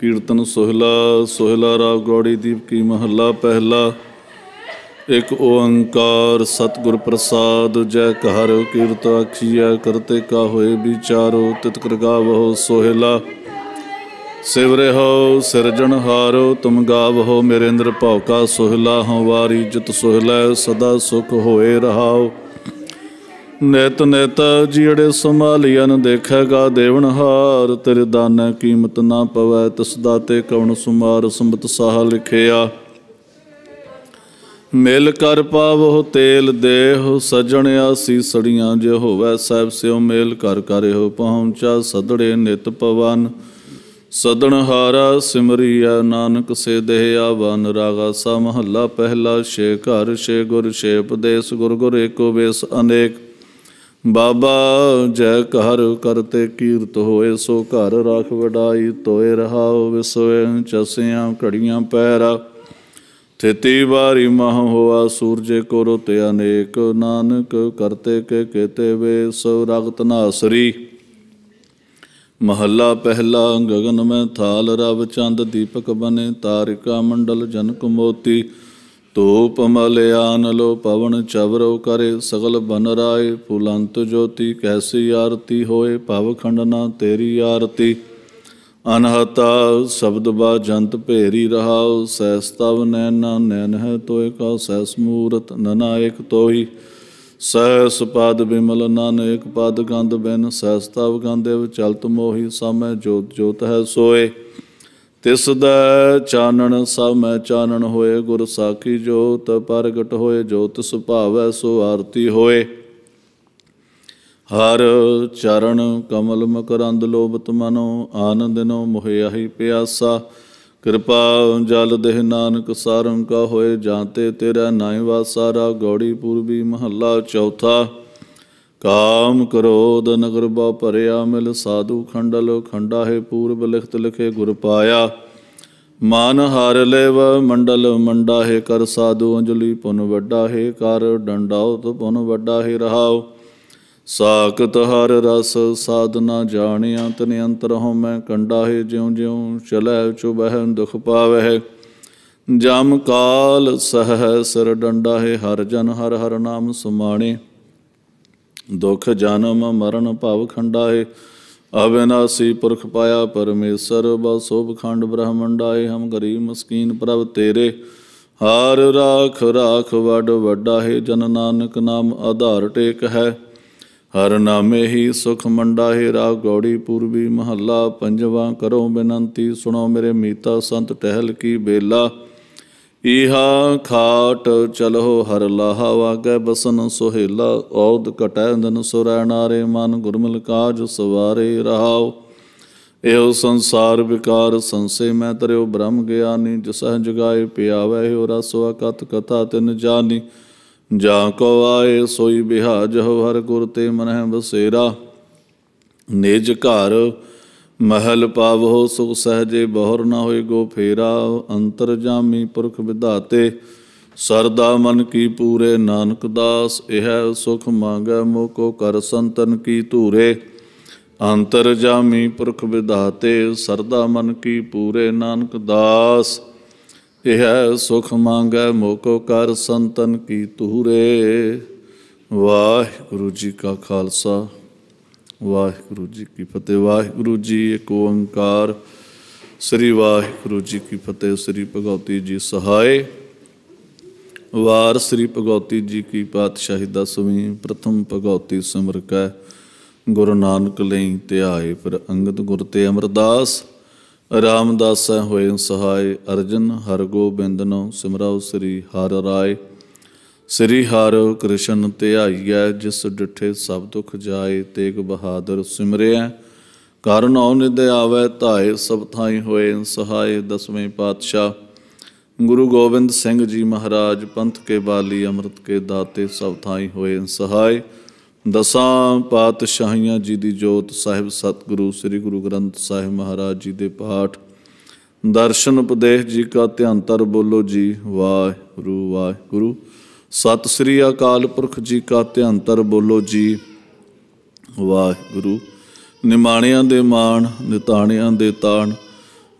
ਕੀਰਤਨ ਸੋਹਿਲਾ ਸੋਹਿਲਾ ਰਾਵ ਗੋੜੀ ਦੀਪ ਕੀ ਮਹੱਲਾ ਪਹਿਲਾ ਇੱਕ ਓੰਕਾਰ ਸਤਗੁਰ ਪ੍ਰਸਾਦ ਜੈ ਘਰ ਕੀਰਤ ਆਖੀਆ ਕਰਤੇ ਕਾ ਹੋਏ ਵਿਚਾਰੋ ਤਿਤ ਕਰਗਾ ਗਾਵੋ ਸੋਹਿਲਾ ਸਿਵ ਰਹੋ ਸਿਰਜਣ ਹਾਰੋ ਤੁਮ ਗਾਵਹੁ ਮੇਰੇ ਅੰਦਰ ਭਉ ਕਾ ਸੋਹਿਲਾ ਹਵਾਰੀ ਜਿਤ ਸੋਹਿਲਾ ਸਦਾ ਸੁਖ ਹੋਏ ਰਹਾਓ ਨਿਤ ਨਿਤ ਜਿਹੜੇ ਸੰਭਾਲੀਨ ਦੇਖੇਗਾ ਦੇਵਨ ਹਾਰ ਤੇਰੇ ਦਾਨਾ ਕੀਮਤ ਨਾ ਪਵੈ ਤਸਦਾ ਤੇ ਕਵਣ ਸੁਮਾਰ ਸੰਬਤ ਸਾਹ ਲਿਖਿਆ ਮਿਲ ਕਰ ਪਾਵੋ ਤੇਲ ਦੇਹ ਸਜਣ ਆਸੀ ਸੜੀਆਂ ਜੇ ਹੋਵੈ ਸਭ ਸਿਉ ਮੇਲ ਕਰ ਕਰਿਓ ਪਹੁੰਚਾ ਸਦੜੇ ਨਿਤ ਪਵਨ ਸਦਣ ਹਾਰਾ ਸਿਮਰੀਆ ਨਾਨਕ ਸੇ ਦੇਹ ਆਵਨ ਰਾਗਾ ਸਾ ਮਹੱਲਾ ਪਹਿਲਾ ਛੇ ਘਰ ਛੇ ਗੁਰ ਛੇ ਉਪਦੇਸ ਗੁਰ ਗੁਰ ਏਕੋ ਵੇਸ ਅਨੇਕ ਬਾਬਾ ਜੈ ਘਰ ਕਰਤੇ ਕੀਰਤ ਹੋਏ ਸੋ ਘਰ ਰਖ ਵਡਾਈ ਤੋਏ ਰਹਾਉ ਵਿਸਵੇ ਚਸਿਆਂ ਘੜੀਆਂ ਪੈਰਾ ਤੇਤੀ ਵਾਰੀ ਮਹ ਹੋਆ ਸੂਰਜੇ ਕੋ ਰੋਤੇ ਅਨੇਕ ਨਾਨਕ ਕਰਤੇ ਕੇ ਕੇਤੇ ਵੇ ਸੋ ਰਗਤ ਨਾਸਰੀ ਮਹੱਲਾ ਪਹਿਲਾ ਗਗਨ ਮੈਂ ਥਾਲ ਰਵ ਚੰਦ ਦੀਪਕ ਬਨੇ ਤਾਰਿਕਾ ਮੰਡਲ ਜਨਕ ਮੋਤੀ ਧੂਪ ਮਲ ਲੋ ਪਵਨ ਚਵਰੋ ਕਰੇ ਸਗਲ ਬਨ ਰਾਏ ਫੁਲੰਤ ਜੋਤੀ ਕੈਸੀ ਆਰਤੀ ਹੋਏ ਭਵ ਖੰਡਨਾ ਤੇਰੀ ਆਰਤੀ ਅਨਹਤਾ ਸ਼ਬਦ ਬਾ ਜੰਤ ਭੇਰੀ ਰਹਾਉ ਸਤਵ ਨੈਨਾ ਨੈਨ ਹੈ ਤੋਇ ਕਾ ਸੈਸ ਮੂਰਤ ਨਨਾ ਇਕ ਤੋਹੀ ਸੈਸ ਪਦ ਬਿਮਲ ਨਾਨਕ ਪਦ ਗੰਧ ਬਿਨ ਸਤਵ ਗੰਧੇਵ ਚਲਤ ਮੋਹੀ ਸਮੈ ਜੋਤ ਜੋਤ ਹੈ ਸੋਏ ਤਿਸ ਦਾ ਚਾਨਣ ਸਭ ਮੈਂ ਚਾਨਣ ਹੋਏ ਗੁਰ ਸਾਖੀ ਜੋਤ ਪ੍ਰਗਟ ਹੋਏ ਜੋਤ ਸੁਭਾਵੈ ਸੋ ਆਰਤੀ ਹੋਏ ਹਰ ਚਰਨ ਕਮਲ ਮਕਰੰਦ ਲੋਭਤ ਮਨੋ ਆਨੰਦ ਮੋਹਿ ਮੋਹਿਆਹੀ ਪਿਆਸਾ ਕਿਰਪਾ ਜਲ ਦੇਹ ਨਾਨਕ ਸਾਰੰਗ ਕਾ ਹੋਏ ਜਾਂਤੇ ਤੇਰਾ ਨਾਇ ਵਾਸਾਰਾ ਗੌੜੀ ਪੂਰਬੀ ਮਹੱਲਾ ਚੌਥਾ ਕਾਮ ਕਰੋਦ ਨਗਰ ਬਾ ਭਰਿਆ ਮਿਲ ਸਾਧੂ ਖੰਡਲ ਖੰਡਾ ਹੈ ਪੂਰਬ ਲਿਖਤ ਲਿਖੇ ਗੁਰ ਪਾਇਆ ਮਨ ਹਰ ਲੇਵ ਮੰਡਲ ਮੰਡਾ ਹੈ ਕਰ ਸਾਧੂ ਅੰਜਲੀ ਪੁਨ ਵੱਡਾ ਹੈ ਕਰ ਡੰਡਾਉ ਤ ਪੁਨ ਵੱਡਾ ਹੈ ਰਹਾਉ ਸਾਖਤ ਹਰ ਰਸ ਸਾਧਨਾ ਜਾਣਿਆ ਤਨ ਅੰਤਰ ਹਉ ਮੈਂ ਕੰਡਾ ਹੈ ਜਿਉ ਜਿਉ ਚਲੈ ਚੁਬਹਿ ਦੁਖ ਪਾਵਹਿ ਜਮ ਕਾਲ ਸਹ ਸਰ ਡੰਡਾ ਹੈ ਹਰ ਜਨ ਹਰ ਹਰ ਨਾਮ ਸੁਮਾਣੇ ਦੁਖ ਜਨਮ ਮਰਨ ਭਵ ਖੰਡਾਏ ਅਵਿਨਾਸੀ ਪੁਰਖ ਪਾਇਆ ਪਰਮੇਸ਼ਰ ਬਸੋਭ ਖੰਡ ਬ੍ਰਹਮੰਡਾਏ ਹਮ ਗਰੀਬ ਮਸਕੀਨ ਪ੍ਰਭ ਤੇਰੇ ਹਾਰ ਰਾਖ ਰਾਖ ਵਡ ਵੱਡਾ ਹੈ ਜਨ ਨਾਨਕ ਨਾਮ ਆਧਾਰ ਟੇਕ ਹੈ ਹਰ ਨਾਮੇ ਹੀ ਸੁਖ ਮੰਡਾ ਹੈ ਰਾਗ ਗੌੜੀ ਪੂਰਬੀ ਮਹੱਲਾ ਪੰਜਵਾ ਕਰੋ ਬੇਨੰਤੀ ਸੁਣੋ ਮੇਰੇ ਮੀਤਾ ਸੰਤ ਟਹਿਲ ਕੀ ਬੇਲਾ ਇਹਾ ਖਾਟ ਚਲੋ ਹਰ ਲਾਹਾ ਵਾਗੈ ਬਸਨ ਸੋਹਿਲਾ ਔਦ ਕਟੈ ਦਨ ਸੁਰੈ ਨਾਰੇ ਮਨ ਗੁਰਮਲ ਕਾਜ ਸਵਾਰੇ ਰਹਾਉ ਇਹੋ ਸੰਸਾਰ ਵਿਕਾਰ ਸੰਸੇ ਮੈਂ ਤਰਿਓ ਬ੍ਰਹਮ ਗਿਆਨੀ ਜਿਸਹਿ ਜਗਾਏ ਪਿਆਵੈ ਹੋ ਰਸੋ ਅਕਤ ਕਥਾ ਤਿਨ ਜਾਨੀ ਜਾ ਕੋ ਆਏ ਸੋਈ ਬਿਹਾਜ ਹਰ ਗੁਰ ਤੇ ਮਨਹਿ ਬਸੇਰਾ ਨਿਜ ਘਰ ਮਹਲ ਪਾਵੋ ਸੁਖ ਸਹਜੇ ਬਹੁਰ ਨਾ ਹੋਏ ਗੋ ਫੇਰਾ ਅੰਤਰ ਜਾਮੀ ਪੁਰਖ ਵਿਧਾਤੇ ਸਰਦਾ ਮਨ ਕੀ ਪੂਰੇ ਨਾਨਕ ਦਾਸ ਇਹ ਸੁਖ ਮੰਗੈ ਮੋਕੋ ਕਰ ਸੰਤਨ ਕੀ ਧੂਰੇ ਅੰਤਰ ਜਾਮੀ ਪੁਰਖ ਵਿਧਾਤੇ ਸਰਦਾ ਮਨ ਕੀ ਪੂਰੇ ਨਾਨਕ ਦਾਸ ਇਹ ਸੁਖ ਮੰਗੈ ਮੋਕੋ ਕਰ ਸੰਤਨ ਕੀ ਧੂਰੇ ਵਾਹਿਗੁਰੂ ਜੀ ਕਾ ਖਾਲਸਾ ਵਾਹਿਗੁਰੂ ਜੀ ਕੀ ਫਤਿਹ ਵਾਹਿਗੁਰੂ ਜੀ ਇੱਕ ਓੰਕਾਰ ਸ੍ਰੀ ਵਾਹਿਗੁਰੂ ਜੀ ਕੀ ਫਤਿਹ ਸ੍ਰੀ ਭਗਉਤੀ ਜੀ ਸਹਾਈ ਵਾਰ ਸ੍ਰੀ ਭਗਉਤੀ ਜੀ ਕੀ ਪਾਤਸ਼ਾਹੀ ਦਸਵੀਂ ਪ੍ਰਥਮ ਭਗਉਤੀ ਸਿਮਰ ਗੁਰੂ ਨਾਨਕ ਲਈ ਧਿਆਏ ਫਿਰ ਅੰਗਦ ਗੁਰ ਤੇ ਅਮਰਦਾਸ ਰਾਮਦਾਸ ਹੋਏ ਸਹਾਈ ਅਰਜਨ ਹਰ ਗੋਬਿੰਦ ਸਿਮਰਾਉ ਸਿਮਰਉ ਸ੍ਰੀ ਹਰਿ ਰਾਏ ਸ੍ਰੀ ਹਰਿ ਕ੍ਰਿਸ਼ਨ ਧਿਆਈਐ ਜਿਸ ਡਿਠੇ ਸਭ ਦੁਖ ਜਾਏ ਤੇਗ ਬਹਾਦਰ ਸਿਮਰਿਐ ਕਰਨ ਔ ਨਿਦਿ ਆਵੈ ਧਾਏ ਸਭ ਥਾਈ ਹੋਏ ਸਹਾਏ ਦਸਵੇਂ ਪਾਤਸ਼ਾਹ ਗੁਰੂ ਗੋਬਿੰਦ ਸਿੰਘ ਜੀ ਮਹਾਰਾਜ ਪੰਥ ਕੇ ਬਾਲੀ ਅੰਮ੍ਰਿਤ ਕੇ ਦਾਤੇ ਸਭ ਥਾਈ ਹੋਏ ਸਹਾਏ ਦਸਾਂ ਪਾਤਸ਼ਾਹੀਆਂ ਜੀ ਦੀ ਜੋਤ ਸਾਹਿਬ ਸਤਿਗੁਰੂ ਸ੍ਰੀ ਗੁਰੂ ਗ੍ਰੰਥ ਸਾਹਿਬ ਮਹਾਰਾਜ ਜੀ ਦੇ ਪਾਠ ਦਰਸ਼ਨ ਉਪਦੇਸ਼ ਜੀ ਕਾ ਧਿਆਨ ਤਰ ਬੋਲੋ ਜੀ ਵਾਹਿਗੁਰੂ ਵਾਹਿਗੁਰੂ ਸਤਿ ਸ੍ਰੀ ਅਕਾਲ ਪੁਰਖ ਜੀ ਕਾ ਧਿਆੰਤਰ ਬੋਲੋ ਜੀ ਵਾਹਿਗੁਰੂ ਨਿਮਾਣਿਆਂ ਦੇ ਮਾਣ ਨਿਤਾਣਿਆਂ ਦੇ ਤਾਣ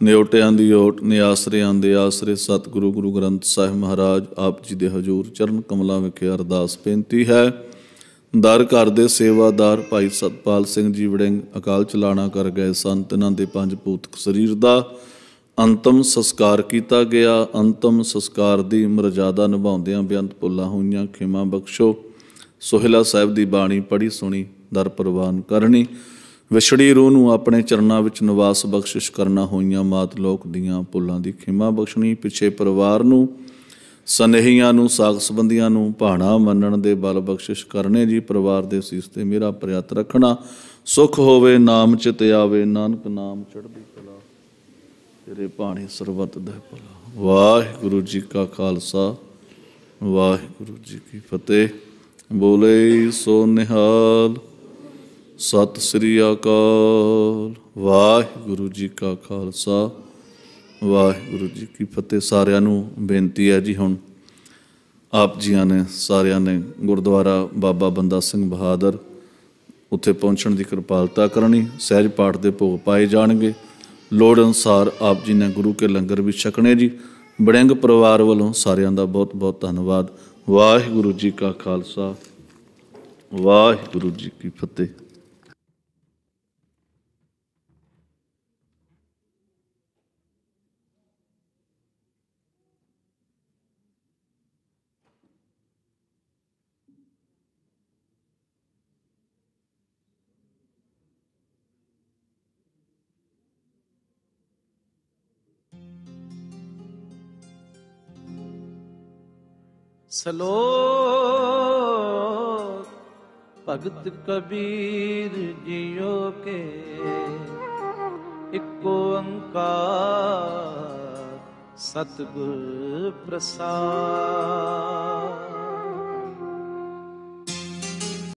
ਨਿਉਟਿਆਂ ਦੀ ਓਟ ਨਿਆਸਰਿਆਂ ਦੇ ਆਸਰੇ ਸਤਿਗੁਰੂ ਗੁਰੂ ਗ੍ਰੰਥ ਸਾਹਿਬ ਮਹਾਰਾਜ ਆਪ ਜੀ ਦੇ ਹਜ਼ੂਰ ਚਰਨ ਕਮਲਾਂ ਵਿਖੇ ਅਰਦਾਸ ਬੇਨਤੀ ਹੈ ਦਰ ਘਰ ਦੇ ਸੇਵਾਦਾਰ ਭਾਈ ਸਤਪਾਲ ਸਿੰਘ ਜੀ ਵੜਿੰਗ ਅਕਾਲ ਚਲਾਣਾ ਕਰ ਗਏ ਸੰਤ ਇਹਨਾਂ ਦੇ ਪੰਜ ਪੂਤਕ ਸਰੀਰ ਦਾ ਅੰਤਮ ਸੰਸਕਾਰ ਕੀਤਾ ਗਿਆ ਅੰਤਮ ਸੰਸਕਾਰ ਦੀ ਮਰਜ਼ਾਦਾ ਨਿਭਾਉਂਦਿਆਂ ਬੇਅੰਤ ਪੁੱਲਾ ਹੋਈਆਂ ਖਿਮਾ ਬਖਸ਼ੋ ਸੋਹਿਲਾ ਸਾਹਿਬ ਦੀ ਬਾਣੀ ਪੜੀ ਸੁਣੀ ਦਰ ਪ੍ਰਵਾਨ ਕਰਨੀ ਵਿਛੜੀ ਰੂਹ ਨੂੰ ਆਪਣੇ ਚਰਨਾਂ ਵਿੱਚ ਨਿਵਾਸ ਬਖਸ਼ਿਸ਼ ਕਰਨਾ ਹੋਈਆਂ ਮਾਤ ਲੋਕ ਦੀਆਂ ਪੁੱਲਾਂ ਦੀ ਖਿਮਾ ਬਖਸ਼ਣੀ ਪਿੱਛੇ ਪਰਿਵਾਰ ਨੂੰ ਸਨੇਹੀਆਂ ਨੂੰ ਸਾਖ ਸੰਬੰਧੀਆਂ ਨੂੰ ਭਾਣਾ ਮੰਨਣ ਦੇ ਬਲ ਬਖਸ਼ਿਸ਼ ਕਰਨੇ ਜੀ ਪਰਿਵਾਰ ਦੇ ਸੀਸ ਤੇ ਮੇਰਾ ਪ੍ਰਿਆਤ ਰੱਖਣਾ ਸੁਖ ਹੋਵੇ ਨਾਮ ਚਿਤ ਆਵੇ ਨਾਨਕ ਨਾਮ ਚੜ੍ਹਦੀ ਤੇਰੇ ਬਾਣੀ ਸਰਬਤ ਦੇ ਭਲਾ ਵਾਹਿਗੁਰੂ ਜੀ ਕਾ ਖਾਲਸਾ ਵਾਹਿਗੁਰੂ ਜੀ ਕੀ ਫਤਿਹ ਬੋਲੇ ਸੋ ਨਿਹਾਲ ਸਤਿ ਸ੍ਰੀ ਅਕਾਲ ਵਾਹਿਗੁਰੂ ਜੀ ਕਾ ਖਾਲਸਾ ਵਾਹਿਗੁਰੂ ਜੀ ਕੀ ਫਤਿਹ ਸਾਰਿਆਂ ਨੂੰ ਬੇਨਤੀ ਹੈ ਜੀ ਹੁਣ ਆਪ ਜੀਆਂ ਨੇ ਸਾਰਿਆਂ ਨੇ ਗੁਰਦੁਆਰਾ ਬਾਬਾ ਬੰਦਾ ਸਿੰਘ ਬਹਾਦਰ ਉੱਥੇ ਪਹੁੰਚਣ ਦੀ ਕਿਰਪਾਲਤਾ ਕਰਨੀ ਸਹਿਜ ਪਾਠ ਦੇ ਭੋਗ ਪਾਏ ਜਾਣਗੇ ਲੋੜ ਅਨਸਾਰ ਆਪ ਜੀ ਨੇ ਗੁਰੂ ਕੇ ਲੰਗਰ ਵੀ ਛਕਣੇ ਜੀ ਬੜਿੰਗ ਪਰਿਵਾਰ ਵੱਲੋਂ ਸਾਰਿਆਂ ਦਾ ਬਹੁਤ ਬਹੁਤ ਧੰਨਵਾਦ ਵਾਹਿਗੁਰੂ ਜੀ ਕਾ ਖਾਲਸਾ ਵਾਹਿਗੁਰੂ ਜੀ ਕੀ ਫਤਿਹ ਸਲੋਕ ਭਗਤ ਕਬੀਰ ਜੀਓ ਕੇ ਇੱਕ ਓੰਕਾਰ ਸਤਿਗੁਰ ਪ੍ਰਸਾਦ